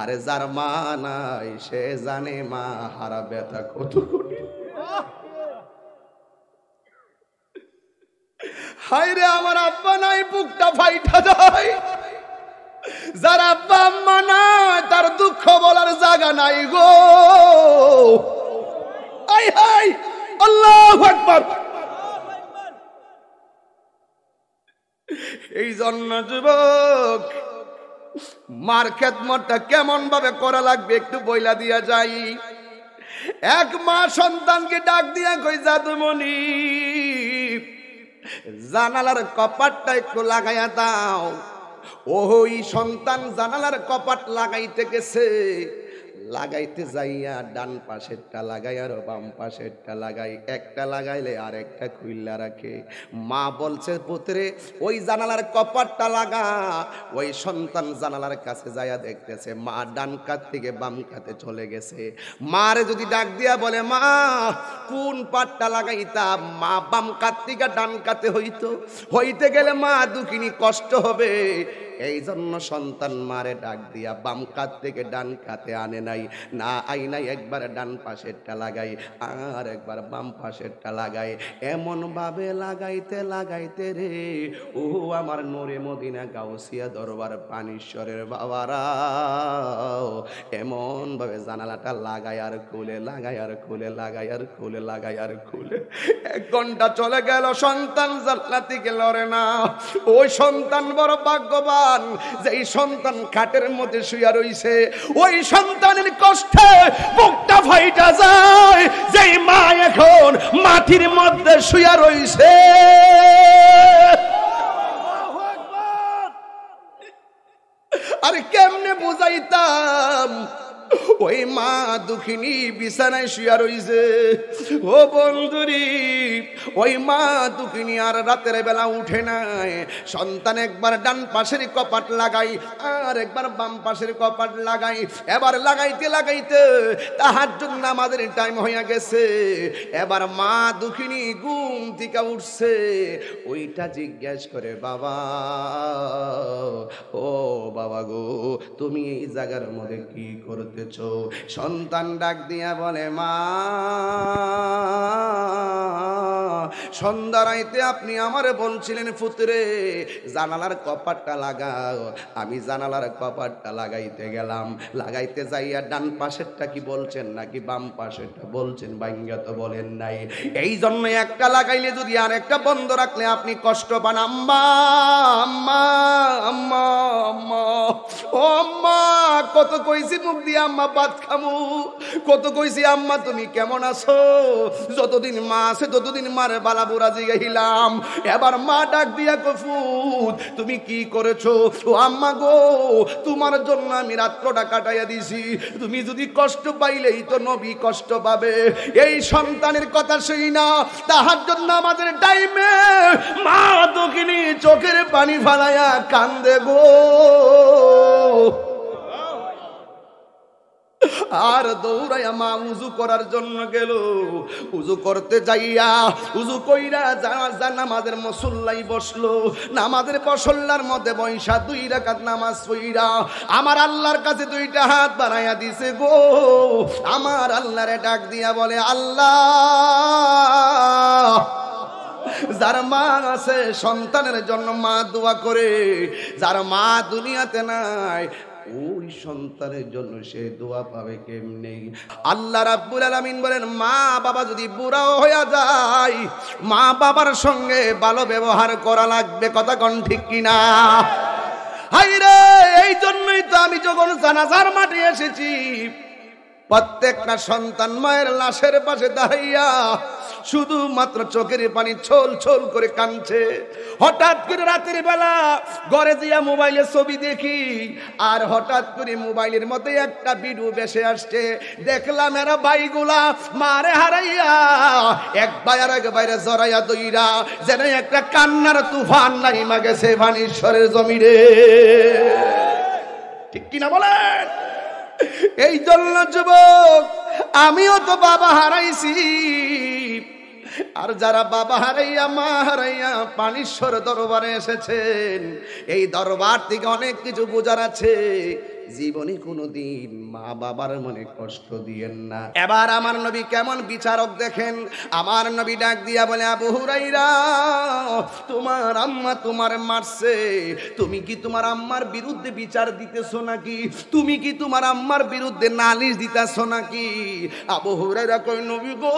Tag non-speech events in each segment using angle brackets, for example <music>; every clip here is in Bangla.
আরে যার মা নাই সে জানে মা হারা ব্যথা কত কঠিন হায় রে আমার আব্বা নাই বুকটা ফাইটা যায় যার আব্বা আম্মা নাই তার দুঃখ বলার জায়গা নাই গো আই হাই আল্লাহ আকবার এই জন্য যুবক মার মরটা কেমন ভাবে করা লাগবে একটু বইলা দিয়া যাই এক মা সন্তানকে ডাক দিয়া কই জাদুমণি জানালার কপাটটা একটু লাগাইয়া দাও ওই সন্তান জানালার কপাট লাগাইতে গেছে লাগাইতে যাইয়া ডান পাশেরটা লাগাই আর বাম পাশেরটা লাগাই একটা লাগাইলে আর একটা খুইল্লা রাখে মা বলছে পুত্রে ওই জানালার কপারটা লাগা ওই সন্তান জানালার কাছে যাইয়া দেখতেছে মা ডান কাত থেকে বাম কাতে চলে গেছে মারে যদি ডাক দিয়া বলে মা কোন পাটটা লাগাইতাম মা বাম কাত থেকে ডান কাতে হইতো হইতে গেলে মা দুখিনি কষ্ট হবে এই জন্য সন্তান মারে ডাক দিয়া বাম কাত থেকে ডান কাতে আনে নাই না আই নাই একবার ডান পাশেরটা লাগাই আর একবার বাম পাশেরটা লাগাই এমনভাবে লাগাইতে লাগাইতে রে ও আমার নরে মদিনা গাউসিয়া দরবার পানিশ্বরের বাবারা এমনভাবে জানালাটা লাগাই আর খুলে লাগাই আর খুলে লাগাই আর খুলে লাগাই আর খুলে এক ঘন্টা চলে গেল সন্তান গেল রে না ওই সন্তান বড় ভাগ্যবান সন্তান যেই সন্তান খাটের মধ্যে শুয়া রইছে ওই সন্তানের কষ্টে বুকটা ফাইটা যায় যেই মা এখন মাটির মধ্যে শুয়া রইছে আর কেমনে বুঝাইতাম ওই মা দুঃখিনী বিছানায় শুয়া রইছে ও বন্ধুরি ওই মা দুঃখিনী আর রাতের বেলা উঠে নাই সন্তান একবার ডান পাশের কপাট লাগাই আর একবার বাম পাশের কপাট লাগাই এবার লাগাইতে লাগাইতে তাহার জন্য আমাদের টাইম হইয়া গেছে এবার মা দুঃখিনী গুম থেকে উঠছে ওইটা জিজ্ঞেস করে বাবা ও বাবা গো তুমি এই জায়গার মধ্যে কি করতে উঠেছ সন্তান ডাক দিয়া বলে মা সন্ধ্যা রাইতে আপনি আমার বলছিলেন ফুতরে জানালার কপাটটা লাগাও আমি জানালার কপাটটা লাগাইতে গেলাম লাগাইতে যাইয়া ডান পাশেরটা কি বলছেন নাকি বাম পাশেরটা বলছেন বাঙ্গা তো বলেন নাই এই জন্য একটা লাগাইলে যদি আর একটা বন্ধ রাখলে আপনি কষ্ট পান আম্মা আম্মা আম্মা আম্মা ও আম্মা কত কইছি মুখ দিয়া আম্মা পাত খামু কত কইছি আম্মা তুমি কেমন আছো যতদিন মা আছে ততদিন মারে বালা বুড়া জিগাইলাম এবার মা ডাক দিয়া কফুত তুমি কি করেছো ও আম্মা গো তোমার জন্য আমি রাত্রটা কাটাইয়া দিছি তুমি যদি কষ্ট পাইলেই তো নবী কষ্ট পাবে এই সন্তানের কথা সেই না তাহার জন্য আমাদের টাইমে মা দক্ষিণী চোখের পানি ফালাইয়া কান্দে গো আর দৌড়াইয়া মা উজু করার জন্য গেল উজু করতে যাইয়া উজু কইরা জানাজা নামাজের মসল্লাই বসলো নামাজের মসল্লার মধ্যে বৈশা দুই রাকাত নামাজ পইরা আমার আল্লাহর কাছে দুইটা হাত বানাইয়া দিছে গো আমার আল্লাহরে ডাক দিয়া বলে আল্লাহ যার মা আছে সন্তানের জন্য মা দোয়া করে যার মা দুনিয়াতে নাই ওই সন্তানের জন্য সে দোয়া পাবে কেমনে আল্লাহ রাব্বুল আলামিন বলেন মা বাবা যদি বুড়াও হয়ে যায় মা বাবার সঙ্গে ভালো ব্যবহার করা লাগবে কথা কোন ঠিক কি হাই হাইরে এই জন্যই তো আমি যখন জানাজার মাঠে এসেছি প্রত্যেকটা সন্তান মায়ের লাশের পাশে দাঁড়াইয়া শুধুমাত্র চোখের পানি ছোল ছোল করে কানছে হঠাৎ করে রাতের বেলা গড়ে দিয়া মোবাইলের ছবি দেখি আর হঠাৎ করে মোবাইলের মতে একটা বিডু বেসে আসছে দেখলাম এরা বাইগুলা মারে হারাইয়া এক বাইর এক বাইরে জড়াইয়া দইরা যেন একটা কান্নার তুফান মা গেছে ভানীশ্বরের জমিরে ঠিক কিনা বলেন এই জন্য যুবক আমিও তো বাবা হারাইছি আর যারা বাবা হারাইয়া মা হারাইয়া পানিশ্বর দরবারে এসেছেন এই দরবার থেকে অনেক কিছু বোঝার আছে জীবনে কোনো দিন মা বাবার মনে কষ্ট দিয়েন না এবার আমার নবী কেমন বিচারক দেখেন আমার নবী ডাক দিয়া বলে আবু তোমার আম্মা তোমার মারছে তুমি কি তোমার আম্মার বিরুদ্ধে বিচার দিতেছো নাকি তুমি কি তোমার আম্মার বিরুদ্ধে নালিশ দিতেছ নাকি আবু কই নবী গো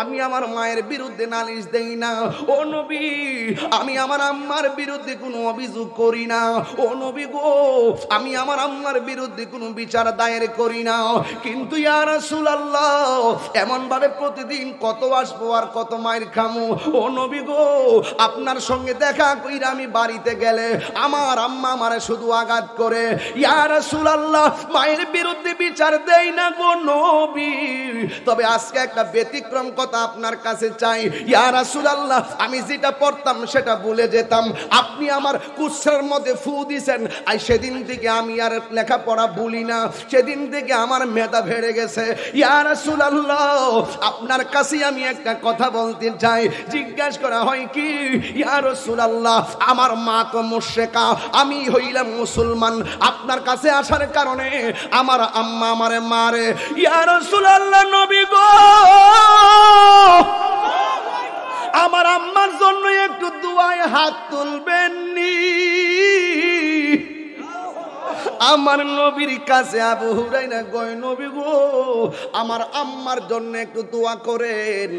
আমি আমার মায়ের বিরুদ্ধে নালিশ দেই না ও নবী আমি আমার আম্মার বিরুদ্ধে কোনো অভিযোগ করি না ও নবী গো আমি আমার আম্মা আমার বিরুদ্ধে কোনো বিচার দায়ের করি না কিন্তু ইয়ার আল্লাহ এমনভাবে প্রতিদিন কত আসবো আর কত মায়ের খামু ও নবী গো আপনার সঙ্গে দেখা কইরা আমি বাড়িতে গেলে আমার আম্মা আমারে শুধু আঘাত করে ইয়ার আল্লাহ মায়ের বিরুদ্ধে বিচার দেই না গো নবী তবে আজকে একটা ব্যতিক্রম কথা আপনার কাছে চাই ইয়ার আল্লাহ আমি যেটা পড়তাম সেটা ভুলে যেতাম আপনি আমার কুচ্ছার মধ্যে ফু দিছেন আর সেদিন থেকে আমি আর লেখাপড়া বলি না সেদিন থেকে আমার মেধা ভেড়ে গেছে ইয়ার সুলাল্লাহ আপনার কাছে আমি একটা কথা বলতে চাই জিজ্ঞাসা করা হয় কি ইয়ার সুলাল্লাহ আমার মা তো মুর্শেকা আমি হইলাম মুসলমান আপনার কাছে আসার কারণে আমার আম্মা আমারে মারে ইয়ার সুলাল্লাহ নবী গো আমার আম্মার জন্য একটু দুয়ায় হাত তুলবেননি আমার নবীর কাছে আবু হুরাইরা গয় নবী গো আমার আম্মার জন্য একটু দোয়া করেন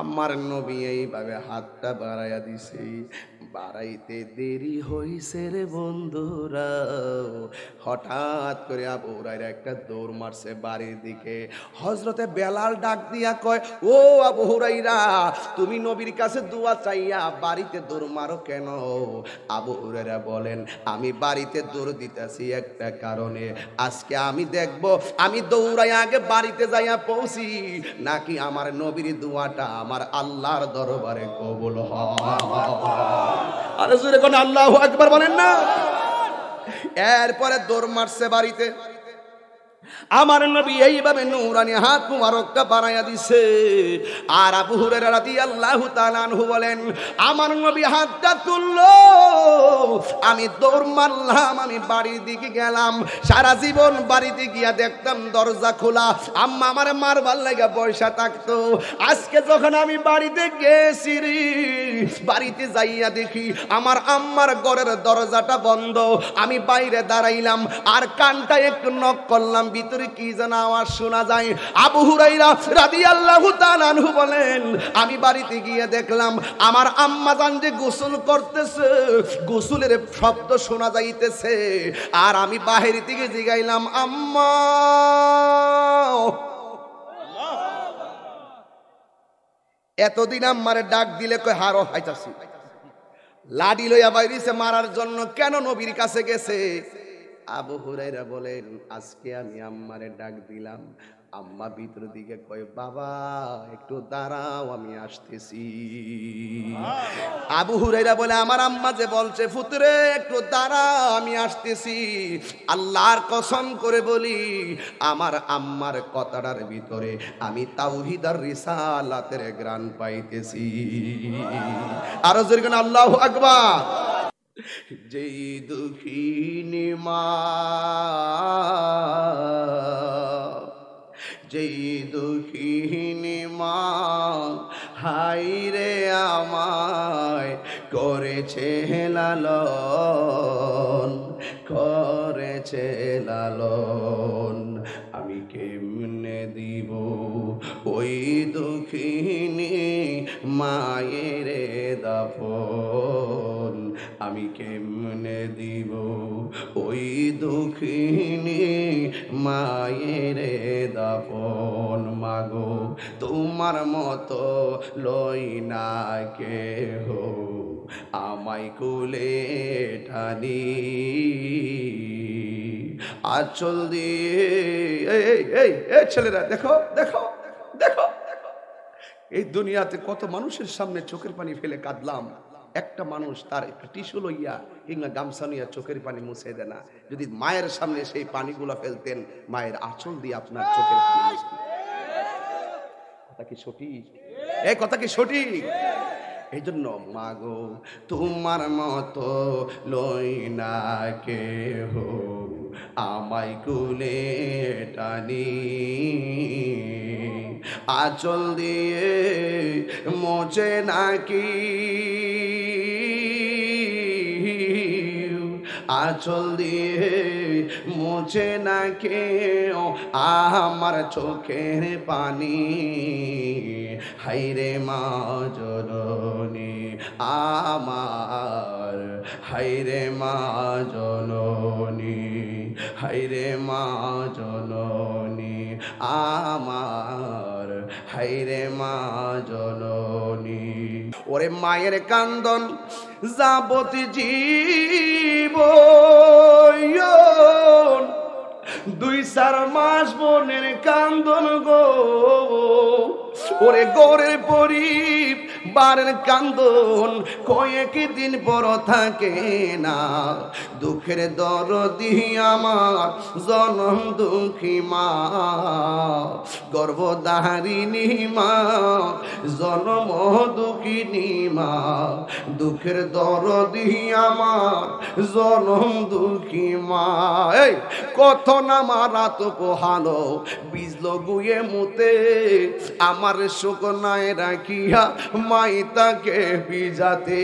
আমার নবী এইভাবে হাতটা বাড়াইয়া দিছে বাড়াইতে দেরি হইছে রে বন্ধুরা হঠাৎ করে আবু একটা দৌড় মারছে বাড়ির দিকে হজরতে বেলাল ডাক দিয়া কয় ও আবু তুমি নবীর কাছে দোয়া চাইয়া বাড়িতে দৌড় মারো কেন আবু বলেন আমি বাড়িতে দৌড় দিতেছি একটা কারণে আজকে আমি দেখব আমি দৌড়াই আগে বাড়িতে যাইয়া পৌঁছি নাকি আমার নবীর দোয়াটা আমার আল্লাহর দরবারে কবুল হয় আরে জোরে কোন আল্লাহ একবার বলেন না এরপরে দৌড় মারছে বাড়িতে আমার নবী এইভাবে নৌরানি হাত মুবারকটা বানাইয়া দিছে আর আবু হুরের রাতি আল্লাহ তালানহু বলেন আমার নবী হাতটা তুলল আমি দৌড় মারলাম আমি বাড়ির দিকে গেলাম সারা জীবন বাড়িতে গিয়া দেখতাম দরজা খোলা আম্মা আমার মারবার লেগে পয়সা থাকতো আজকে যখন আমি বাড়িতে গেছি বাড়িতে যাইয়া দেখি আমার আম্মার ঘরের দরজাটা বন্ধ আমি বাইরে দাঁড়াইলাম আর কানটা একটু নক করলাম ভিতরে কি যেন আওয়াজ শোনা যায় আবু হুরাইরা রাদিয়াল্লাহু তাআলা আনহু বলেন আমি বাড়িতে গিয়ে দেখলাম আমার আম্মা জান যে গোসল করতেছে গোসলের শব্দ শোনা যাইতেছে আর আমি বাহির থেকে জিগাইলাম আম্মা এতদিন আম্মার ডাক দিলে কয় হারো হাইতাছি লাডি লইয়া বাইরিছে মারার জন্য কেন নবীর কাছে গেছে আবু হুরাইরা বলেন আজকে আমি আম্মারে ডাক দিলাম আম্মা ভিতর দিকে কয় বাবা একটু দাঁড়াও আমি আসতেছি আবু হুরাইরা বলে আমার আম্মা যে বলছে ফুতরে একটু দাঁড়াও আমি আসতেছি আল্লাহর কসম করে বলি আমার আম্মার কথাটার ভিতরে আমি তাওহিদার রিসালাতের গ্রান পাইতেছি আরো যেরকম আল্লাহ আকবার যেই দুঃখী মা যেই দুঃখিনী মা হাই রে আমায় করেছে লালন করেছে লালন আমি কেমনে দিব ওই দুঃখিনী মায়ের দাফন আমি কেমনে দিব ওই দুঃখিনী মায়ের দাপন মাগো তোমার মতো লই না কে হো আমায় কুলে টানি আচল দিয়ে এই এই এই ছেলেরা দেখো দেখো দেখো এই দুনিয়াতে কত মানুষের সামনে চোখের পানি ফেলে কাঁদলাম একটা মানুষ তার টিস্যু লইয়া কিংবা গামছা নিয়ে চোখের পানি মুছে দেয় না যদি মায়ের সামনে সেই পানিগুলো ফেলতেন মায়ের আঁচল দিয়ে আপনার চোখের কথা কি সঠিক এ কথা কি সঠিক এই জন্য মাগো তোমার মতো লই না কে হো আমায় কুলে টানি আচল দিয়ে মোচে নাকি আচল দিয়ে মুছে না কেউ আমার চোখের পানি হাইরে মা জননী আমার হাইরে মা জননী হাইরে মা জননী আমার হাইরে মা জননী ওরে মায়ের কান্দন যাবতী জীব দুই চার মাস বোনের কান্দন গো ওরে গরের পরিব বারের কান্দন কয়েক দিন পর থাকে না দুঃখের দর আমার জনম দুঃখী মা গর্ভদাহারিণী মা জনম দুঃখিনী মা দুঃখের দর আমার জনম দুঃখী মা এই কত না মারা তো পোহালো বিজলো গুয়ে মুতে আমার আমার শুকনায় রাখিয়া মাই তাকে বিজাতে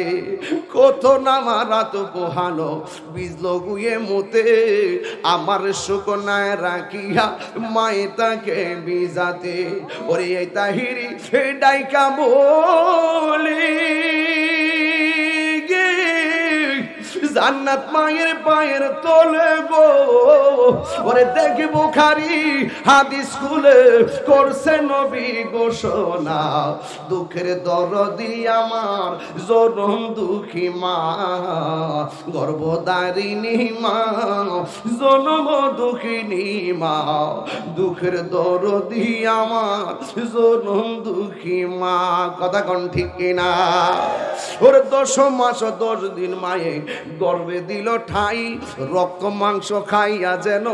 কত নামা রাত পোহানো বীজ গুয়ে মতে আমার সুকনায় রাখিয়া মাই তাকে বিজাতে ওরে তাহিরি ডাইকা বল জান্নাত মায়ের পায়ের তোলে গো ওরে দেখি বুখারি হাদিস স্কুলে করছে নবী ঘোষণা দুঃখের দরদি আমার জরম দুঃখী মা গর্ভদারিণী মা জনম দুঃখিনী মা দুঃখের দরদি আমার জনম দুঃখী মা কথা কন ঠিক কিনা ওর দশ মাস দশ দিন মায়ে গর্ভ গর্বে দিল ঠাই রক্ত মাংস খাইয়া যেন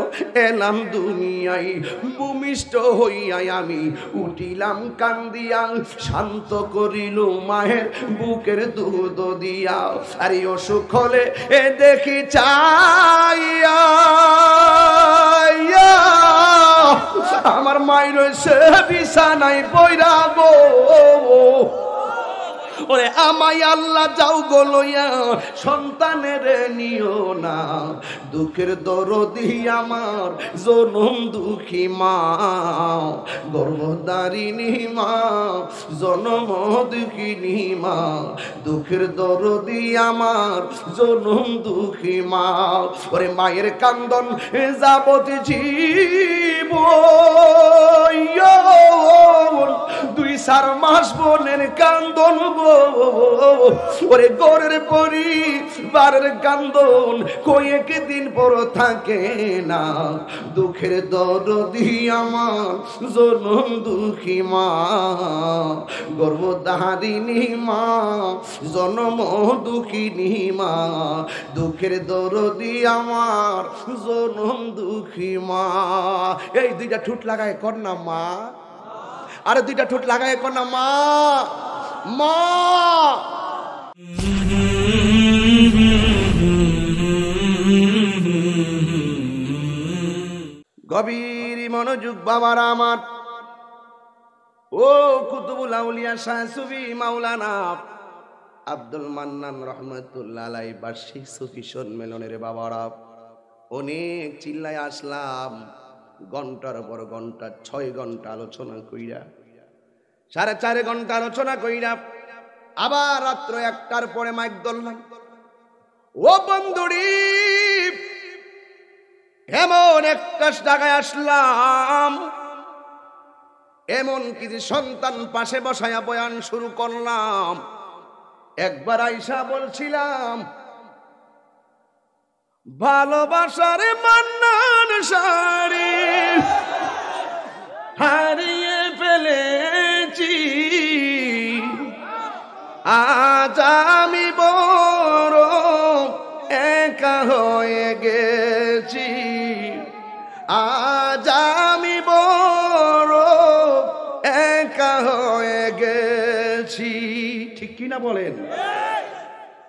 এলাম দুনিয়াই ভূমিষ্ঠ হইয়াই আমি উঠিলাম কান্দিয়া শান্ত করিল মায়ের বুকের দুধ দিয়া আরে অসুখ হলে এ দেখি চাইয়া আমার মায়ের সে বিছানায় বৈরাগো ওরে আমায় আল্লাহ যাও গলোয়া সন্তানের নিও না দুঃখের দরদি আমার জনম দুঃখী মা গর্ভদারিণী মা জনম দুঃখিনী মা দুঃখের দরদি আমার জনম দুঃখী মা ওরে মায়ের কান্দন যাবত জীব দুই চার মাস বোনের কান্দন গো ওরে গরের পরি বারের কান্দন কয়েক দিন পর থাকে না দুঃখের দরদি আমার জনম দুঃখী মা দাহারিনী মা জনম দুঃখিনী মা দুঃখের দরদি আমার জনম দুঃখী মা এই দুইটা ঠুট লাগায় কর না মা আরে দুইটা ঠোঁট লাগায় কর না মা গভীর মনোযোগ বাবার আমার ও কুতুবুল আউলিয়া শাহসুবি মাওলানা আব্দুল মান্নান রহমতুল্লাহ বার্ষিক সুফি সম্মেলনের বাবারা অনেক চিল্লায় আসলাম ঘন্টার পর ঘন্টা ছয় ঘন্টা আলোচনা কইরা সাড়ে চার ঘন্টা রচনা কইরা আবার রাত্র একটার পরে মাইক ধরলাম ও বন্ধুরি এমন একটা জায়গায় আসলাম এমন কিছু সন্তান পাশে বসায় বয়ান শুরু করলাম একবার আইসা বলছিলাম ভালোবাসার মান্নান সারি হারিয়ে ফেলে দেখেছি আজ আমি বড় একা হয়ে গেছি আজ আমি বড় একা হয়ে গেছি ঠিক কি না বলেন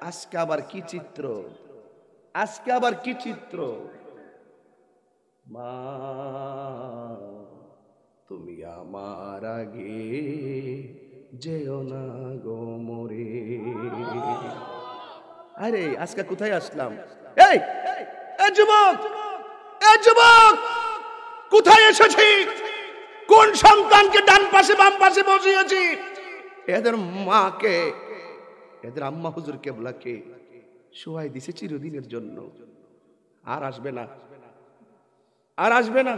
আজকে আবার কি চিত্র আজকে আবার কি চিত্র মা আরাগে আগে যেও না গো মরে আরে আজকে কোথায় আসলাম এই যুবক যুবক কোথায় এসেছি কোন সন্তানকে ডান পাশে বাম পাশে বসিয়েছি এদের মাকে এদের আম্মা হুজুর কেবলাকে শোয়াই দিছে চিরদিনের জন্য আর আসবে না আর আসবে না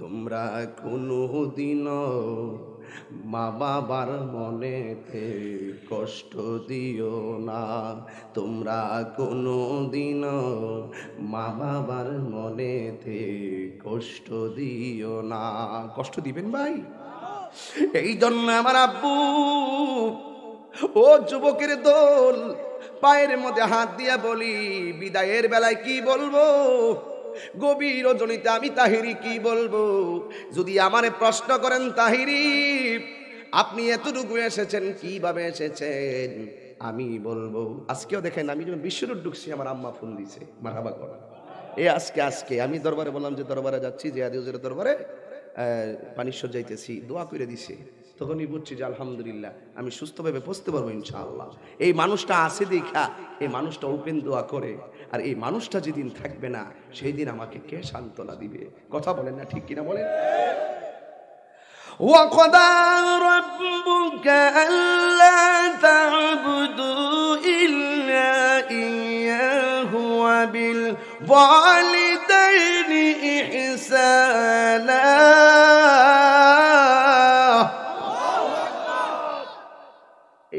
তোমরা কোনো দিনও মা বাবার মনেতে কষ্ট দিও না তোমরা কোনো দিন মা বাবার মনেতে কষ্ট দিও না কষ্ট দিবেন ভাই এই জন্য আমার আব্বু ও যুবকের দোল পায়ের মধ্যে হাত দিয়া বলি বিদায়ের বেলায় কি বলবো গভীর জনিতে আমি তাহিরি কি বলবো যদি আমারে প্রশ্ন করেন তাহিরি আপনি এতটুকু এসেছেন কিভাবে এসেছেন আমি বলবো আজকেও দেখেন আমি যখন বিশ্বরোড ঢুকছি আমার আম্মা ফোন দিছে মারাবা করা এ আজকে আজকে আমি দরবারে বললাম যে দরবারে যাচ্ছি যে আদিজের দরবারে পানিশ্বর যাইতেছি দোয়া করে দিছে তখনই বুঝছি যে আলহামদুলিল্লাহ আমি সুস্থভাবে পৌঁছতে পারবো ইনশাআল্লাহ এই মানুষটা আছে দেখা এই মানুষটা ওপেন দোয়া করে আর এই মানুষটা যেদিন থাকবে না সেই দিন আমাকে কে সান্ত্বনা দিবে কথা বলেন না ঠিক কিনা বলেন وقضى ربك ألا تعبدوا إلا إياه وبالوالدين إحسانا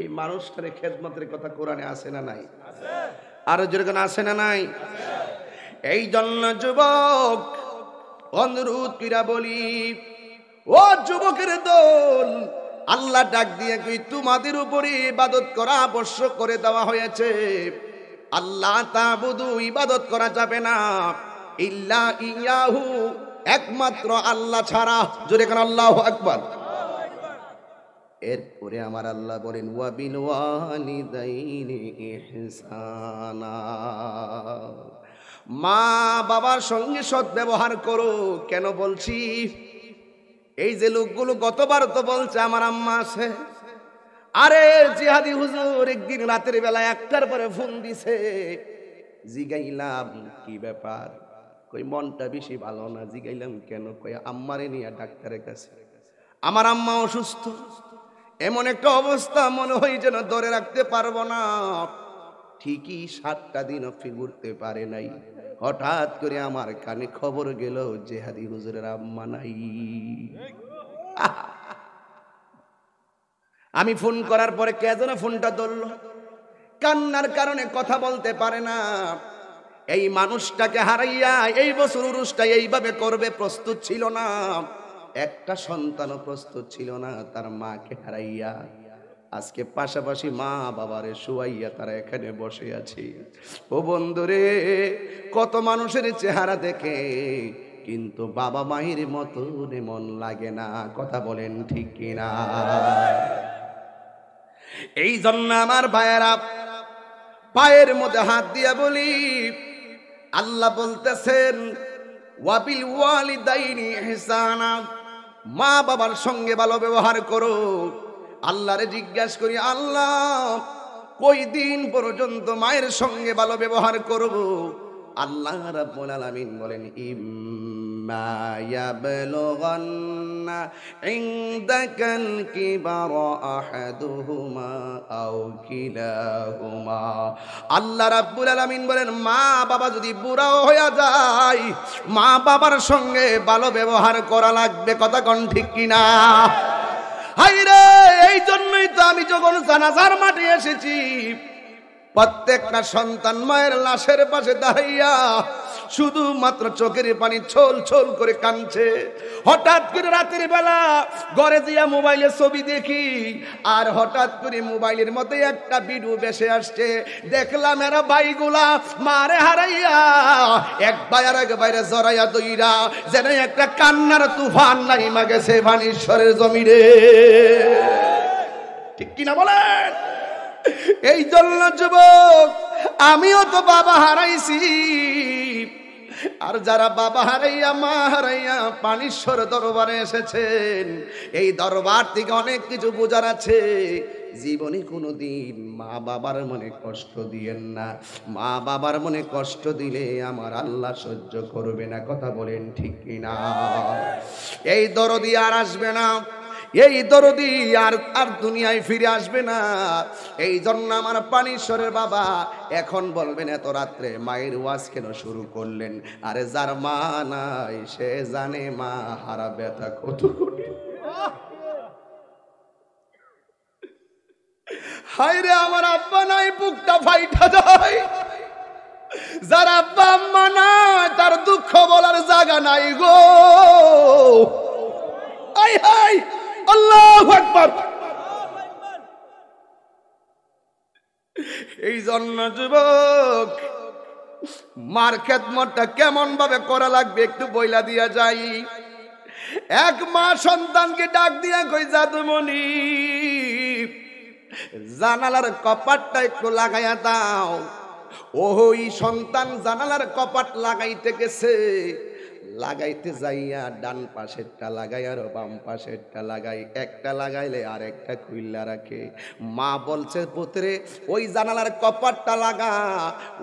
এই মানুষটারে খেদমতের কথা কোরআনে আছে না নাই আরো যেরকম আছে না নাই এই জন্য যুবক অনুরোধ কিরা বলি ও যুবকের দল আল্লাহ ডাক দিয়ে কই তোমাদের উপরে ইবাদত করা আবশ্যক করে দেওয়া হয়েছে আল্লাহ তাবুদু ইবাদত করা যাবে না ইল্লা ইয়াহু একমাত্র আল্লাহ ছাড়া জোরে কেন আল্লাহ আকবার এরপরে আমার আল্লাহ বলেন ওয়াবিল ইহসানা মা বাবার সঙ্গে সৎ ব্যবহার করো কেন বলছি এই যে লোকগুলো গতবার তো বলছে আমার আম্মা আছে আরে জিহাদি হুজুর একদিন রাতের বেলা একটার পরে ফোন দিছে জিগাইলাম কি ব্যাপার কই মনটা বেশি ভালো না জিগাইলাম কেন কই আম্মারে নিয়ে ডাক্তারের কাছে আমার আম্মা অসুস্থ এমন একটা অবস্থা মনে হয় যেন ধরে রাখতে পারবো না ঠিকই সাতটা দিন অফি ঘুরতে পারে নাই হঠাৎ করে আমার কানে খবর গেল জেহাদি হুজুরের আম্মা নাই <laughs> আমি ফোন করার পরে কে যেন ফোনটা ধরল কান্নার কারণে কথা বলতে পারে না এই মানুষটাকে হারাইয়া এই বছর উরুষটা এইভাবে করবে প্রস্তুত ছিল না একটা সন্তানও প্রস্তুত ছিল না তার মাকে হারাইয়া আজকে পাশাপাশি মা বাবারে শুয়াইয়া তারা এখানে বসে আছে ও বন্ধুরে কত মানুষের চেহারা দেখে কিন্তু বাবা মায়ের মতো মন লাগে না কথা বলেন ঠিক না এই জন্য আমার ভাইয়েরা পায়ের মধ্যে হাত দিয়া বলি আল্লাহ বলতেছেন ওয়াবিল ওয়ালিদাইনি হিসানা মা বাবার সঙ্গে ভালো ব্যবহার করো আল্লাহরে জিজ্ঞাস করি আল্লাহ কই দিন পর্যন্ত মায়ের সঙ্গে ভালো ব্যবহার করব আল্লাহ রাবুল আলামিন বলেন ইম إما يبلغن عندك الكبر أحدهما أو كلاهما আল্লাহ রাব্বুল আলামিন বলেন মা বাবা যদি বুড়াও হয়ে যায় মা বাবার সঙ্গে ভালো ব্যবহার করা লাগবে কথা কন ঠিক কিনা হাইরে এই জন্যই তো আমি যখন জানাজার মাঠে এসেছি প্রত্যেকটা সন্তান মায়ের লাশের পাশে দাঁড়াইয়া শুধু মাত্র চোখের পানি ছোল ছোল করে কানছে হঠাৎ করে রাতের বেলা ঘরে দিয়া মোবাইলে ছবি দেখি আর হঠাৎ করে মোবাইলের মতো একটা ভিডিও বেসে আসছে দেখলাম এরা বাইগুলা মারে হারাইয়া এক বাইর এক বাইরে জড়াইয়া দইরা যেন একটা কান্নার তুফান নাই সে ভানীশ্বরের জমিরে ঠিক কিনা বলেন এই জন্য যুবক আমিও তো বাবা হারাইছি আর যারা বাবা হারাইয়া মা হারাইয়া পানিশ্বর দরবারে এসেছেন এই দরবার থেকে অনেক কিছু বোঝার আছে জীবনে কোনো দিন মা বাবার মনে কষ্ট দিয়েন না মা বাবার মনে কষ্ট দিলে আমার আল্লাহ সহ্য করবে না কথা বলেন ঠিক কিনা এই দরদি আর আসবে না এই দরদি আর আর দুনিয়ায় ফিরে আসবে না এই জন্য আমার পানিশ্বরের বাবা এখন বলবেন এত রাত্রে মায়ের ওয়াজ কেন শুরু করলেন আরে যার মা নাই সে জানে মা হারা ব্যথা কত কঠিন হায়রে আমার আব্বা নাই বুকটা ফাইটা যায় যার আব্বা আম্মা নাই তার দুঃখ বলার জায়গা নাই গো আই হাই এই জন্য যুবক মার মতটা কেমন ভাবে করা লাগবে একটু বইলা দিয়া যাই এক মা সন্তানকে ডাক দিয়া কই জাদুমণি জানালার কপাটটা একটু লাগাইয়া দাও ওই সন্তান জানালার কপাট লাগাইতে গেছে লাগাইতে যাইয়া ডান পাশেরটা লাগাই আর বাম পাশেরটা লাগাই একটা লাগাইলে আর একটা খুইল্লা রাখে মা বলছে পুত্রে ওই জানালার কপারটা লাগা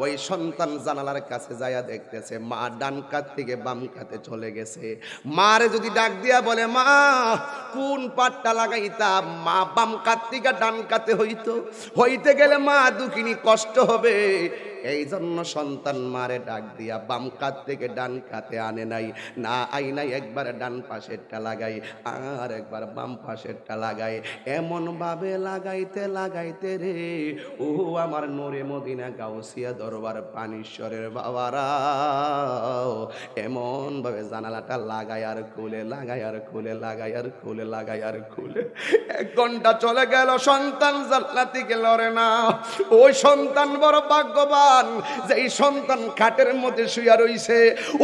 ওই সন্তান জানালার কাছে যাইয়া দেখতেছে মা ডান কাত থেকে বাম কাতে চলে গেছে মারে যদি ডাক দিয়া বলে মা কোন পাটটা লাগাইতা মা বাম কাত থেকে ডান কাতে হইতো হইতে গেলে মা দুখিনি কষ্ট হবে এই জন্য সন্তান মারে ডাক দিয়া বাম কাত থেকে ডান কাতে আনে নাই না আই নাই একবার ডান পাশেরটা লাগাই আর একবার বাম পাশেরটা লাগাই এমনভাবে লাগাইতে লাগাইতে রে ও আমার নরে মদিনা গাউসিয়া দরবার পানিশ্বরের বাবারা এমনভাবে জানালাটা লাগাই আর খুলে লাগাই আর খুলে লাগাই আর খুলে লাগাই আর খুলে এক ঘন্টা চলে গেল সন্তান জান্নাতি গেল রে না ওই সন্তান বড় ভাগ্যবান সন্তান যেই সন্তান খাটের মধ্যে শুয়া রইছে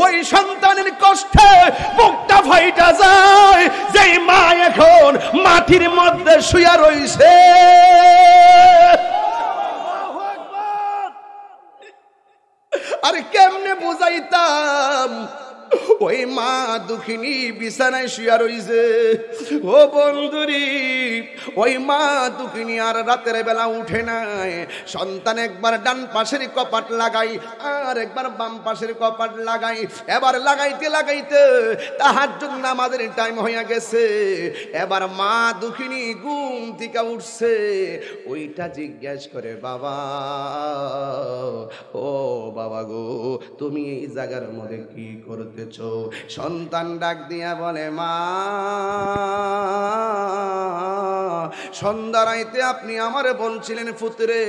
ওই সন্তানের কষ্টে বুকটা ফাইটা যায় যেই মা এখন মাটির মধ্যে শুয়া রইছে আর কেমনে বুঝাইতাম ওই মা দুখিনী বিছানায় শুয়া রইছে ও বন্ধুরি ওই মা দুখিনী আর রাতের বেলা উঠে নাই সন্তান একবার ডান পাশের কপাট লাগাই আর একবার বাম পাশের কপাট লাগাই এবার লাগাইতে লাগাইতে তাহার জন্য আমাদের টাইম হইয়া গেছে এবার মা দুখিনী গুম থেকে উঠছে ওইটা জিজ্ঞেস করে বাবা ও বাবা গো তুমি এই জায়গার মধ্যে কি করতে করেছ সন্তান ডাক দিয়া বলে মা সন্ধ্যা রাইতে আপনি আমার বলছিলেন ফুতরে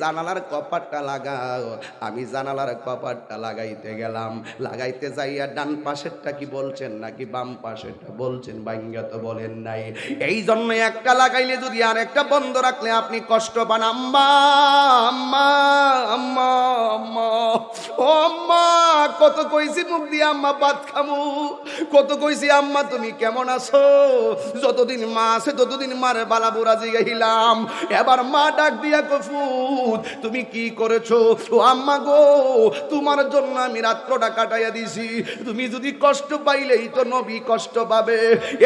জানালার কপাটটা লাগাও আমি জানালার কপাটটা লাগাইতে গেলাম লাগাইতে যাইয়া ডান পাশেরটা কি বলছেন নাকি বাম পাশেরটা বলছেন বাঙ্গা তো বলেন নাই এই জন্য একটা লাগাইলে যদি আর একটা বন্ধ রাখলে আপনি কষ্ট পান আম্মা আম্মা আম্মা আম্মা ও আম্মা কত কইছি মুখ দিয়া আম্মা পাত খামু কত কইছি আম্মা তুমি কেমন আছো যতদিন মা আছে ততদিন মারে বালা বুড়া জিগাইলাম এবার মা ডাক দিয়া কফুত তুমি কি করেছো ও আম্মা গো তোমার জন্য আমি রাত্রটা কাটাইয়া দিছি তুমি যদি কষ্ট পাইলেই তো নবী কষ্ট পাবে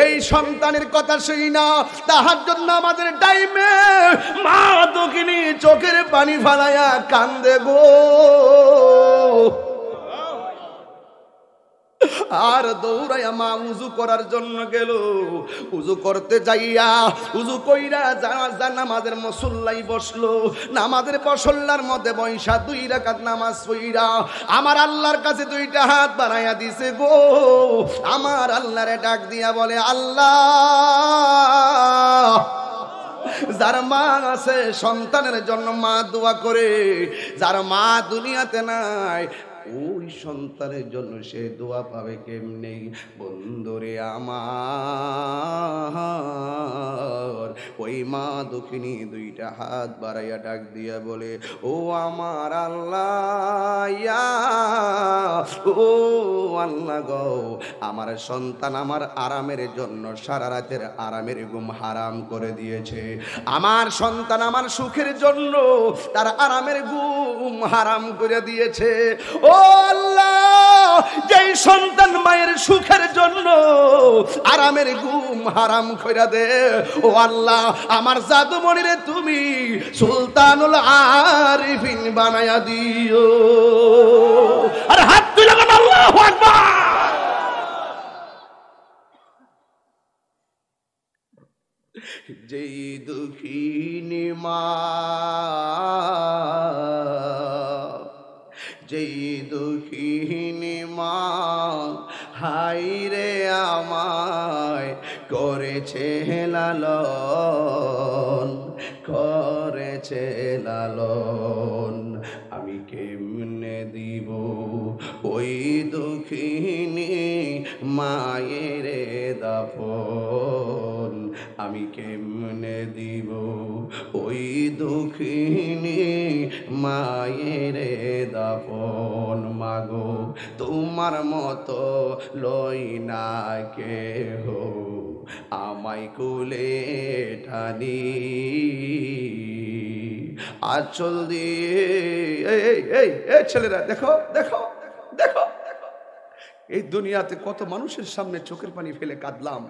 এই সন্তানের কথা সেই না তাহার জন্য আমাদের টাইমে মা দক্ষিণী চোখের পানি ফালাইয়া কান্দে গো আর দৌড়াইয়া মা উজু করার জন্য গেল উজু করতে যাইয়া উজু কইরা জানাজা নামাজের মসল্লাই বসলো নামাজের মসল্লার মধ্যে বৈশা দুই রাকাত নামাজ সইরা আমার আল্লাহর কাছে দুইটা হাত বানাইয়া দিছে গো আমার আল্লাহরে ডাক দিয়া বলে আল্লাহ যার মা আছে সন্তানের জন্য মা দোয়া করে যার মা দুনিয়াতে নাই ওই সন্তানের জন্য সে দোয়া পাবে কেমনি বন্ধুরে আমার ওই মা দক্ষিণী দুইটা হাত বাড়াইয়া ডাক দিয়া বলে ও আমার আল্লাহ ও আল্লাহ গো আমার সন্তান আমার আরামের জন্য সারা রাতের আরামের ঘুম হারাম করে দিয়েছে আমার সন্তান আমার সুখের জন্য তার আরামের ঘুম হারাম করে দিয়েছে ও ও আল্লাহ যেই সন্তান মায়ের সুখের জন্য আরামের ঘুম হারাম কইরা দে ও আল্লাহ আমার জাদুমণিরে তুমি সুলতানুল আরিফিন বানায়া দিও আর হাত তুলে আল্লাহু আকবার যেই দুঃখিনী মা যেই দুঃখিনী মা হাই রে আমায় করেছে লালন করেছে লালন আমি কেমনে দিব ওই দুঃখিনী মায়ের দাফন আমি কেমনে দিব ওই দুঃখিনী মায়ের দাপন মাগো তোমার মতো লই না কে হো আমায় কুলে টানি আচল দিয়ে এই এই এই ছেলেরা দেখো দেখো দেখো এই দুনিয়াতে কত মানুষের সামনে চোখের পানি ফেলে কাঁদলাম